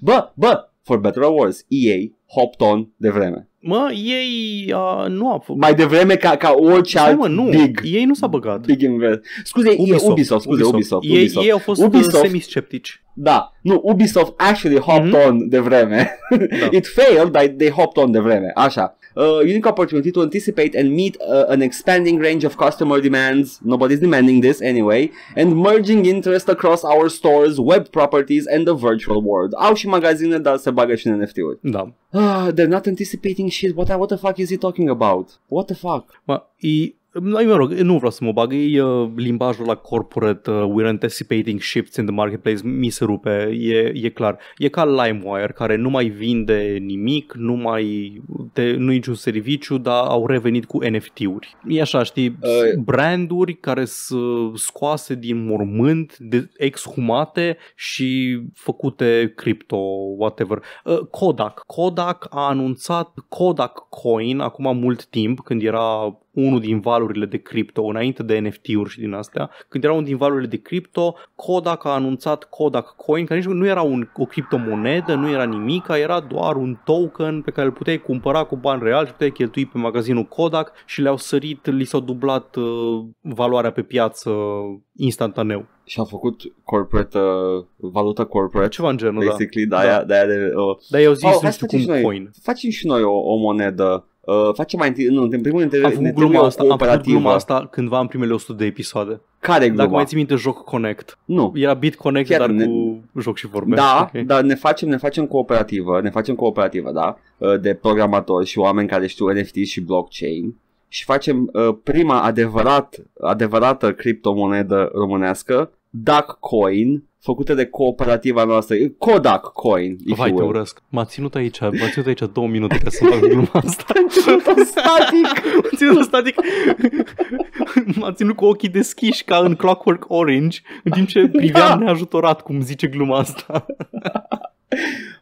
Bă, bă, for better or worse, EA Hopton de vreme. Mă, ei uh, nu au făcut. Mai devreme ca, ca orice alt mă, nu. big. Ei nu s-a băgat. Big invest. Scuze, Ubisoft, e Ubisoft, scuze, Ubisoft. Ubisoft, ei, Ubisoft. ei au fost uh, Ubisoft, semi-sceptici. Da. Nu, Ubisoft actually hopped mm-hmm. on de vreme. Da. (laughs) It failed, but they hopped on de vreme. Așa. Uh, unique opportunity to anticipate and meet uh, an expanding range of customer demands. Nobody's demanding this anyway. And merging interest across our stores, web properties and the virtual world. Au și magazine, dar se bagă și în NFT-uri. Da. Uh, they're not anticipating shit. What, what the fuck is he talking about? What the fuck? Mă, e mă rog, nu vreau să mă bag, e uh, limbajul la corporate, uh, we're anticipating shifts in the marketplace, mi se rupe, e, e clar. E ca LimeWire, care nu mai vinde nimic, nu mai, de, nu niciun serviciu, dar au revenit cu NFT-uri. E așa, știi, uh, branduri care sunt scoase din mormânt, de, exhumate și făcute cripto, whatever. Uh, Kodak. Kodak a anunțat Kodak Coin acum mult timp, când era unul din valurile de cripto, înainte de NFT-uri și din astea, când era unul din valurile de cripto, Kodak a anunțat Kodak Coin, care nici nu era un, o criptomonedă, nu era nimic, era doar un token pe care îl puteai cumpăra cu bani real și puteai cheltui pe magazinul Kodak și le-au sărit, li s au dublat uh, valoarea pe piață instantaneu și a făcut corporate, uh, valută corporate. Ceva în genul, basically, da. Basically, da. de-aia de... Uh, Dar eu zis, oh, nu știu cum, noi, coin. Facem și noi o, o monedă Uh, face mai întâi, nu, în primul rând am gluma asta, am făcut gluma asta cândva în primele 100 de episoade. Care gluma? Dacă mai ții minte Joc Connect. Nu. Era Bit Connect, Chiar dar ne... cu joc și vorbe. Da, okay. dar ne facem, ne facem cooperativă, ne facem cooperativă, da, uh, de programatori și oameni care știu NFT și blockchain și facem uh, prima adevărat, adevărată criptomonedă românească, Duck Coin, făcute de cooperativa noastră, Kodak Coin, if Vai, te urăsc. M-a ținut aici, m-a ținut aici două minute ca să fac gluma asta. m-a (laughs) static. m-a ținut static. m-a ținut cu ochii deschiși ca în Clockwork Orange, în timp ce priveam da. neajutorat, cum zice gluma asta.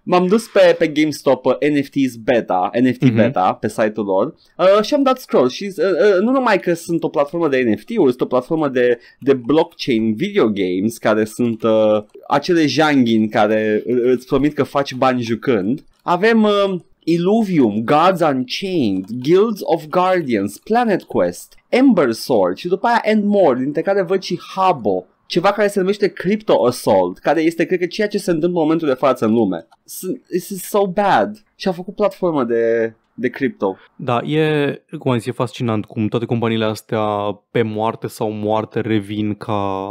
M-am dus pe, pe GameStop uh, NFTs beta, NFT uh-huh. Mhm. beta pe site-ul lor uh, și am dat scroll și uh, uh, nu numai că sunt o platformă de NFT-uri, sunt o platformă de, de blockchain video games care sunt uh, acele janghin care uh, îți promit că faci bani jucând. Avem uh, Illuvium, Gods Unchained, Guilds of Guardians, Planet Quest, Ember Sword și după aia And More, dintre care văd și Habo ceva care se numește Crypto Assault, care este, cred că, ceea ce se întâmplă în momentul de față în lume. This is so bad. Și a făcut platformă de de cripto. Da, e, cum am zis, e fascinant cum toate companiile astea pe moarte sau moarte revin ca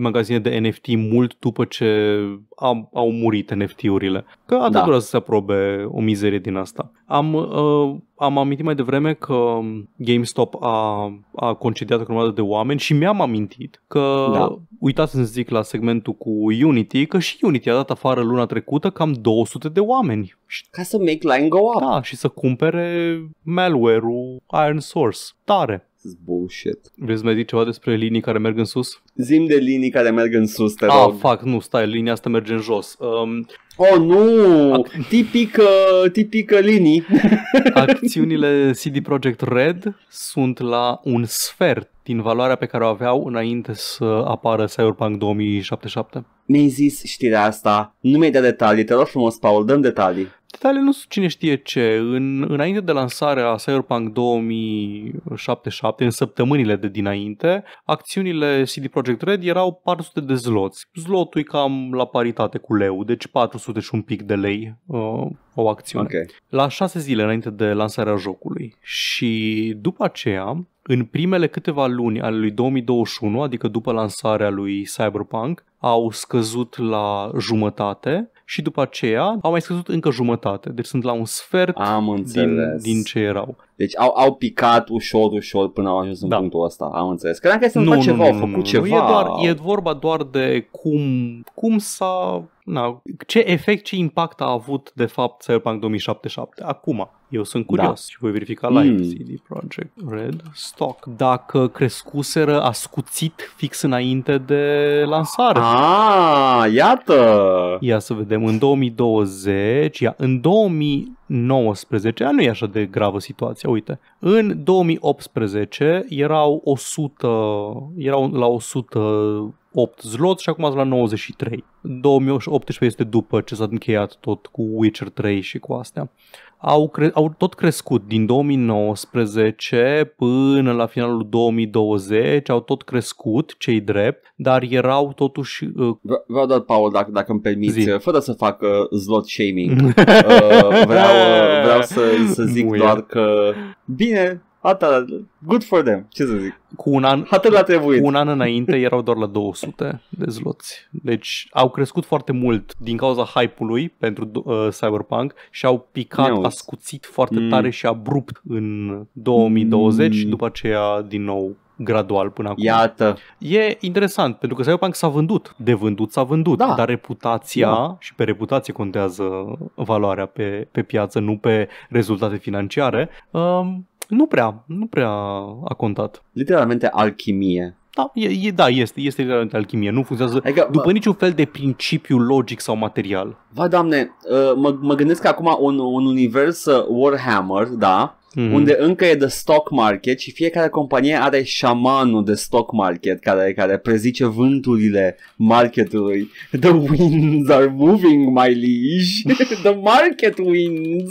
magazine de NFT mult după ce au, au murit NFT-urile. Că atât da. să se aprobe o mizerie din asta. Am, uh, am amintit mai devreme că GameStop a, a concediat o grămadă de oameni și mi-am amintit că, da. uitați să zic la segmentul cu Unity, că și Unity a dat afară luna trecută cam 200 de oameni. Ca să make line go up. Da, și să cumpere malware-ul Iron Source. Tare. This bullshit. Vrei să mai zici ceva despre linii care merg în sus? Zim de linii care merg în sus, te ah, rog. fac, nu, stai, linia asta merge în jos. Um, Oh, nu! Ac- tipică, uh, tipică uh, linii. (laughs) Acțiunile CD Project Red sunt la un sfert din valoarea pe care o aveau înainte să apară Cyberpunk 2077. Mi-ai zis știrea asta. Nu mi-ai dat detalii. Te rog frumos, Paul, dăm detalii detaliile nu sunt cine știe ce. În, înainte de lansarea Cyberpunk 2077, în săptămânile de dinainte, acțiunile CD Projekt Red erau 400 de zloți. Zlotul e cam la paritate cu leu, deci 400 și un pic de lei uh, o acțiune. Okay. La șase zile înainte de lansarea jocului. Și după aceea, în primele câteva luni ale lui 2021, adică după lansarea lui Cyberpunk, au scăzut la jumătate și după aceea au mai scăzut încă jumătate. Deci sunt la un sfert Am din, din ce erau. Deci au, au picat ușor, ușor până au ajuns în da. punctul ăsta, am înțeles. Cred că să nu, ceva, nu, au făcut nu, ceva. Nu, e, doar, e vorba doar de cum, cum s-a... Na, ce efect, ce impact a avut de fapt Cyberpunk 2077 acum. Eu sunt da. curios da. și voi verifica live mm. CD Project Red Stock dacă crescuseră ascuțit fix înainte de lansare. Ah, iată! Ia să vedem, în 2020, ia, în 2000, 2019, nu e așa de gravă situația, uite. În 2018 erau 100, erau la 108 slot și acum sunt la 93. 2018 este după ce s-a încheiat tot cu Witcher 3 și cu astea au, cre- au tot crescut din 2019 până la finalul 2020, au tot crescut, cei drept, dar erau totuși... Uh... V- vreau doar, Paul, dacă, dacă îmi permiți, zi. fără să fac uh, slot shaming, (laughs) uh, vreau, uh, vreau să, să zic Muie. doar că, bine, Ata, good for them, ce să zic. Cu un an, Atât a trebuit. Cu un an înainte erau doar la 200 de zloți. Deci au crescut foarte mult din cauza hype-ului pentru uh, Cyberpunk și au picat, Neauzi. ascuțit foarte mm. tare și abrupt în 2020, mm. după aceea din nou gradual până acum. Iată. E interesant, pentru că Cyberpunk s-a vândut. De vândut s-a vândut, da. dar reputația da. și pe reputație contează valoarea pe, pe piață, nu pe rezultate financiare. Um, nu prea, nu prea a contat. Literalmente alchimie. Da, e, e, da este, este literalmente alchimie, nu funcționează adică, după bă, niciun fel de principiu logic sau material. Va, doamne, ă, mă, mă gândesc acum un, un univers ă, Warhammer, da, mm-hmm. unde încă e de stock market și fiecare companie are șamanul de stock market care, care prezice vânturile marketului. The winds are moving, my liege. (laughs) The market wins.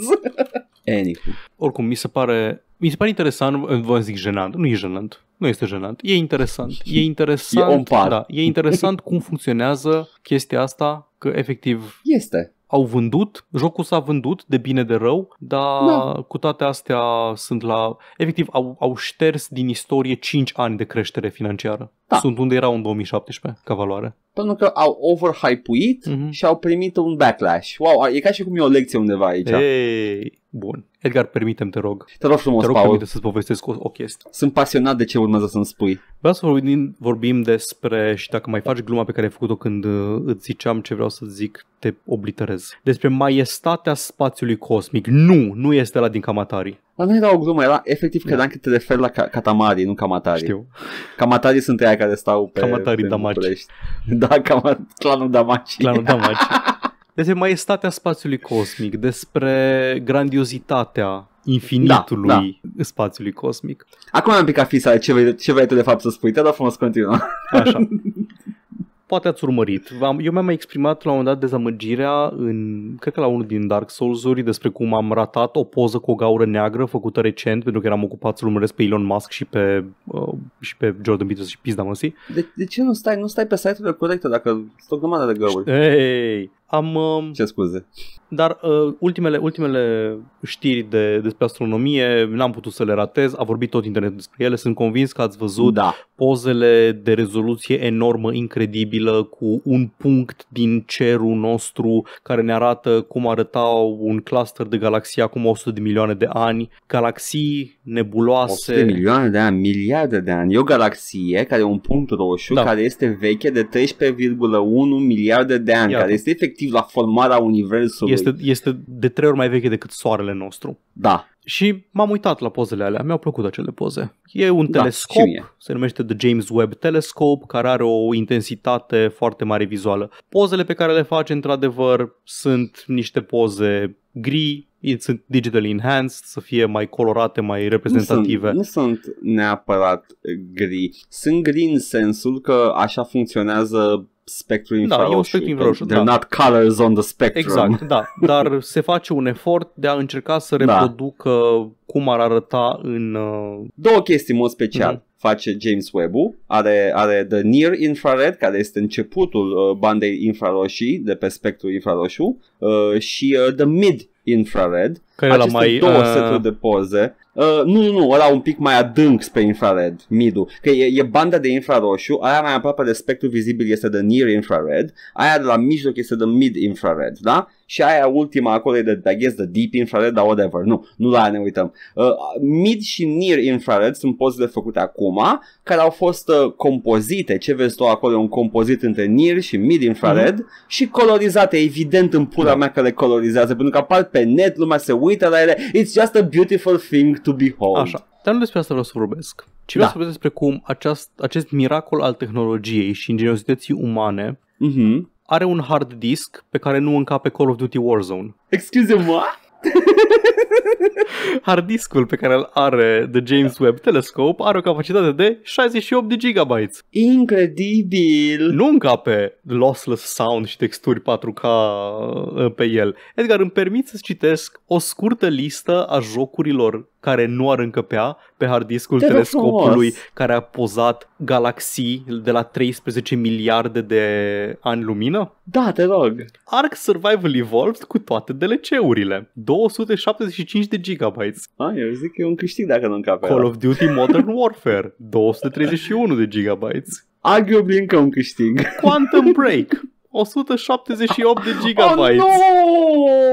(laughs) Anywho. Oricum, mi se pare mi se pare interesant, vă zic jenant, nu e jenant, nu este jenant, e interesant. E interesant, e da, e interesant cum funcționează chestia asta, că efectiv este au vândut, jocul s-a vândut de bine de rău, dar da. cu toate astea sunt la... Efectiv, au, au șters din istorie 5 ani de creștere financiară. Da. Sunt unde erau în 2017 ca valoare. Pentru că au overhypuit mm-hmm. și au primit un backlash. Wow, e ca și cum e o lecție undeva aici. Hey. Bun. Edgar, permitem, te rog. Te rog frumos, te rog, Paul. să-ți povestesc o, o chestie. Sunt pasionat de ce urmează să-mi spui. Vreau să vorbim, vorbim despre, și dacă mai faci gluma pe care ai făcut-o când uh, îți ziceam ce vreau să zic, te obliterez. Despre maiestatea spațiului cosmic. Nu, nu este la din Camatari. Dar nu era o glumă, era efectiv că da. că te referi la catamarii, nu camatari. Știu. Camatarii sunt aia care stau pe Camatarii pe Damaci. Da, cam. clanul Damaci. Clanul Damaci. (laughs) despre maestatea spațiului cosmic, despre grandiozitatea infinitului da, da. spațiului cosmic. Acum am picat fisa ce vrei, ce vrei tu de fapt să spui, te dau frumos continuă. Așa. (laughs) Poate ați urmărit. Eu mi-am exprimat la un moment dat dezamăgirea în, cred că la unul din Dark Souls-uri, despre cum am ratat o poză cu o gaură neagră făcută recent, pentru că eram ocupat să-l urmăresc pe Elon Musk și pe, uh, și pe Jordan Peterson și Pizda măsii. De, de, ce nu stai, nu stai pe site-urile corecte dacă sunt o grămadă de găuri? Ei, am... Um, Ce scuze. Dar uh, ultimele, ultimele știri de, despre astronomie n-am putut să le ratez, a vorbit tot internetul despre ele, sunt convins că ați văzut da. pozele de rezoluție enormă, incredibilă, cu un punct din cerul nostru care ne arată cum arătau un cluster de galaxii acum 100 de milioane de ani, galaxii nebuloase. 100 de milioane de ani, miliarde de ani. E o galaxie care e un punct roșu da. care este veche de 13,1 miliarde de ani, Iată. care este efectiv efectiv la formarea universului. Este, este de trei ori mai veche decât soarele nostru. Da. Și m-am uitat la pozele alea, mi-au plăcut acele poze. E un da, telescop, se numește The James Webb Telescope, care are o intensitate foarte mare vizuală. Pozele pe care le face, într-adevăr, sunt niște poze gri, sunt digital enhanced, să fie mai colorate, mai reprezentative. Nu sunt, nu sunt neapărat gri. Sunt gri în sensul că așa funcționează spectru infraroșu. Da, e un spectru infraroșu. They're da. not colors on the spectrum. Exact, da. (laughs) Dar se face un efort de a încerca să da. reproducă da. cum ar arăta în... Uh... Două chestii, în mod special. Mm-hmm face James webb are, are The Near Infrared, care este începutul uh, bandei infraroșii, de pe spectru infraroșu, uh, și uh, The Mid Infrared. Care Aceste la mai, două uh... seturi de poze Uh, nu, nu, nu, ăla un pic mai adânc spre infrared, midul, că e, e banda de infraroșu, aia mai aproape de spectru vizibil este de near infrared, aia de la mijloc este de mid infrared, da? Și aia ultima acolo e de, I guess, de deep infrared, dar whatever, nu, nu la aia ne uităm. Uh, mid și near infrared sunt pozele făcute acum, care au fost uh, compozite, ce vezi tu acolo, un compozit între near și mid infrared mm-hmm. și colorizate, evident în pura da. mea că le colorizează, pentru că apar pe net, lumea se uită la ele, it's just a beautiful thing to behold. Așa. Dar nu despre asta vreau să vorbesc. Ci vreau da. să vorbesc despre cum aceast, acest miracol al tehnologiei și ingeniozității umane mm-hmm. are un hard disk pe care nu încape Call of Duty Warzone. Excuse-mă? (laughs) discul pe care îl are The James Webb Telescope are o capacitate de 68 de gigabytes. Incredibil! Nu încape lossless sound și texturi 4K uh, pe el. Edgar, îmi permit să-ți citesc o scurtă listă a jocurilor care nu ar încăpea pe hard discul Te telescopului care a pozat galaxii de la 13 miliarde de ani lumină? Da, te rog. Ark Survival Evolved cu toate DLC-urile. 275 de gigabytes. Ah, eu zic că e un câștig dacă nu încape. Call of Duty Modern Warfare. 231 de gigabytes. Arguably încă un câștig. Quantum Break. (laughs) 178 de (laughs) oh, gigabytes. Oh,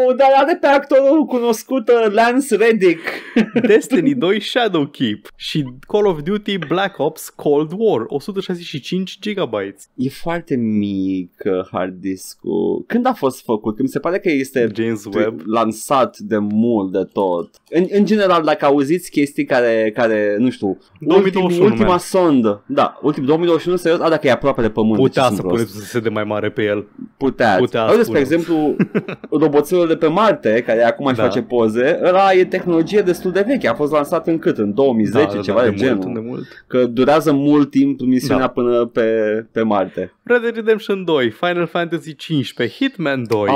nu! Dar are pe actorul cunoscut uh, Lance Reddick. (laughs) Destiny 2 Keep și Call of Duty Black Ops Cold War, 165 gigabytes. E foarte mic uh, hard disk-ul. Când a fost făcut? Când mi se pare că este James Webb lansat de mult de tot. În, în general, dacă auziți chestii care, care nu știu, 2021, ultim, ultima man. sondă, da, ultim, 2021 serios, a, dacă e aproape de pământ. Putea să puneți să se de mai mare pe el putea, putea Uite, spune. spre exemplu, (laughs) roboțelul de pe Marte, care acum își da. face poze, ăla e tehnologie destul de veche. A fost lansat în cât? În 2010, da, da, da, ceva da, de, de genul. Mult, de mult. Că durează mult timp misiunea da. până pe, pe Marte. Red Dead Redemption 2, Final Fantasy 15, Hitman 2, oh.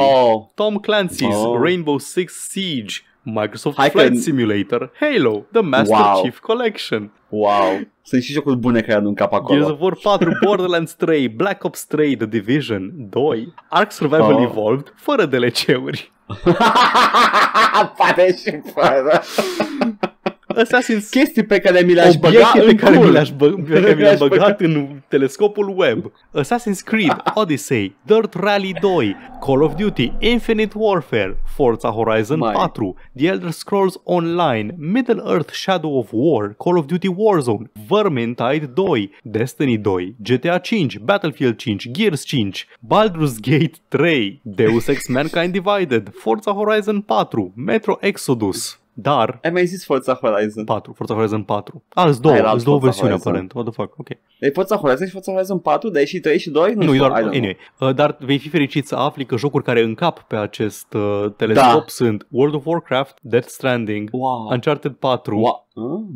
Tom Clancy's oh. Rainbow Six Siege, Microsoft Hai Flight Simulator, Halo, The Master wow. Chief Collection. Wow, sunt și jocuri bune care adun cap acolo. Gears of War 4, Borderlands 3, Black Ops 3, The Division 2, Ark Survival oh. Evolved, fără DLC-uri. (laughs) Poate și fără. (laughs) sunt chestii pe care mi le-aș băga pe care mi le-aș, bă, pe care mi le băgat în telescopul web. Assassin's Creed, Odyssey, Dirt Rally 2, Call of Duty, Infinite Warfare, Forza Horizon Mai. 4, The Elder Scrolls Online, Middle Earth Shadow of War, Call of Duty Warzone, Vermintide 2, Destiny 2, GTA 5, Battlefield 5, Gears 5, Baldur's Gate 3, Deus Ex Mankind Divided, Forza Horizon 4, Metro Exodus, dar... Ai mai zis Forza Horizon. 4, Forza Horizon 4. Alți două, sunt două versiuni aparent. What the fuck, ok. E deci Forza Horizon și Forza Horizon 4, dar e și 3 și 2? Nu, nu doar, anyway. Uh, dar vei fi fericit să afli că jocuri care încap pe acest uh, telescop da. sunt World of Warcraft, Death Stranding, wow. Uncharted 4, wow.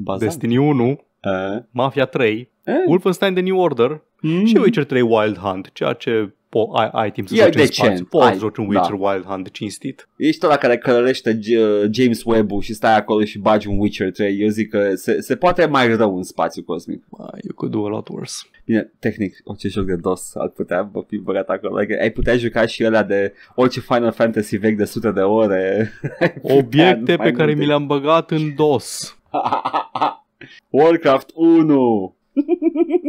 uh, Destiny 1, uh. Eh. Mafia 3, uh. Eh. Wolfenstein The New Order, mm. și Witcher 3 Wild Hunt, ceea ce po, ai, ai timp să e joci decent. în spațiu, poți ai, joci un da. Witcher da. Wild Hunt cinstit. Ești ăla care călărește James Webb-ul și stai acolo și bagi un Witcher 3. Eu zic că se, se poate mai rău în spațiu cosmic. You could do a lot worse. Bine, tehnic, orice joc de DOS ar putea fi băgat acolo. Like, adică ai putea juca și ele de orice Final Fantasy vechi de sute de ore. (laughs) Obiecte pe care mi le-am băgat în DOS. (laughs) Warcraft 1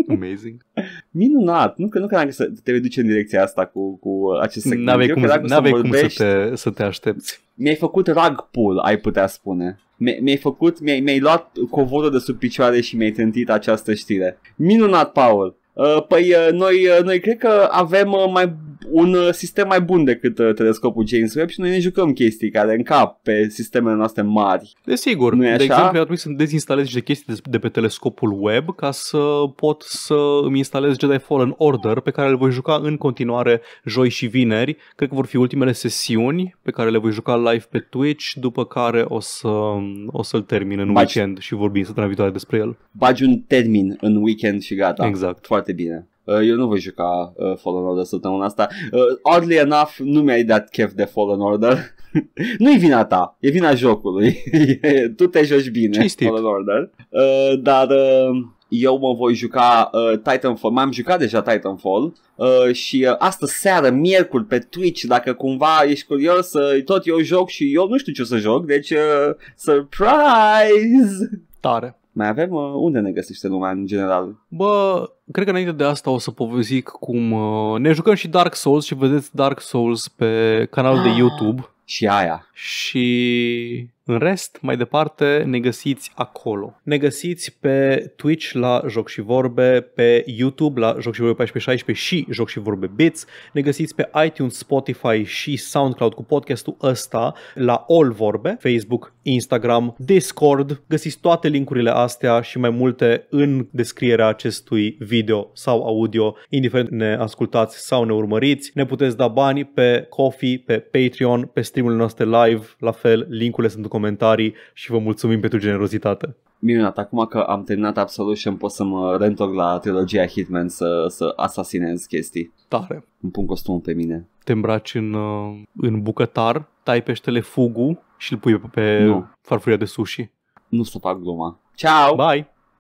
Amazing (laughs) minunat. Nu că nu credeam că să te reduce în direcția asta cu, cu acest segment. N-avei cum, n să, vorbești, cum să, te, să te aștepți. Mi-ai făcut rug pull, ai putea spune. Mi-ai făcut, mi-ai, mi luat covorul de sub picioare și mi-ai trântit această știre. Minunat, Paul! Uh, păi uh, noi, uh, noi cred că avem mai un sistem mai bun decât telescopul James Webb și noi ne jucăm chestii care încap pe sistemele noastre mari. Desigur, nu de așa? exemplu, trebuie să dezinstalez de chestii de pe telescopul web ca să pot să îmi instalez Jedi Fallen Order pe care îl voi juca în continuare joi și vineri. Cred că vor fi ultimele sesiuni pe care le voi juca live pe Twitch, după care o, să, o să-l termin în Bagi... weekend și vorbim săptămâna viitoare despre el. Bagi un termin în weekend și gata. Exact. Foarte foarte bine. Uh, eu nu voi juca uh, Fallen Order săptămâna asta. Uh, oddly enough, nu mi-ai dat chef de Fallen Order. (laughs) Nu-i vina ta, e vina jocului. (laughs) tu te joci bine, Cistit. Fallen Order. dar... eu mă voi juca uh, Titanfall, m-am jucat deja Titanfall uh, și uh, asta seară, miercuri, pe Twitch, dacă cumva ești curios, uh, tot eu joc și eu nu știu ce să joc, deci uh, surprise! Tare. Mai avem uh, unde ne găsește lumea în general? Bă, cred că înainte de asta o să povestic cum uh, ne jucăm și Dark Souls și vedeți Dark Souls pe canalul ah. de YouTube. Și aia. Și în rest, mai departe, ne găsiți acolo. Ne găsiți pe Twitch la Joc și Vorbe, pe YouTube la Joc și Vorbe 1416 și Joc și Vorbe Bits. Ne găsiți pe iTunes, Spotify și SoundCloud cu podcastul ăsta la All Vorbe, Facebook, Instagram, Discord. Găsiți toate linkurile astea și mai multe în descrierea acestui video sau audio, indiferent ne ascultați sau ne urmăriți. Ne puteți da bani pe Coffee, pe Patreon, pe streamul nostru live, la fel, linkurile sunt în comentarii și vă mulțumim pentru generozitate. Minunat, acum că am terminat Absolution pot să mă reîntorc la trilogia Hitman să, să asasinez chestii. Tare. Îmi pun costumul pe mine. Te îmbraci în, uh, în bucătar, tai peștele fugu și îl pui pe nu. farfuria de sushi. Nu să fac gluma. Ciao! Bye!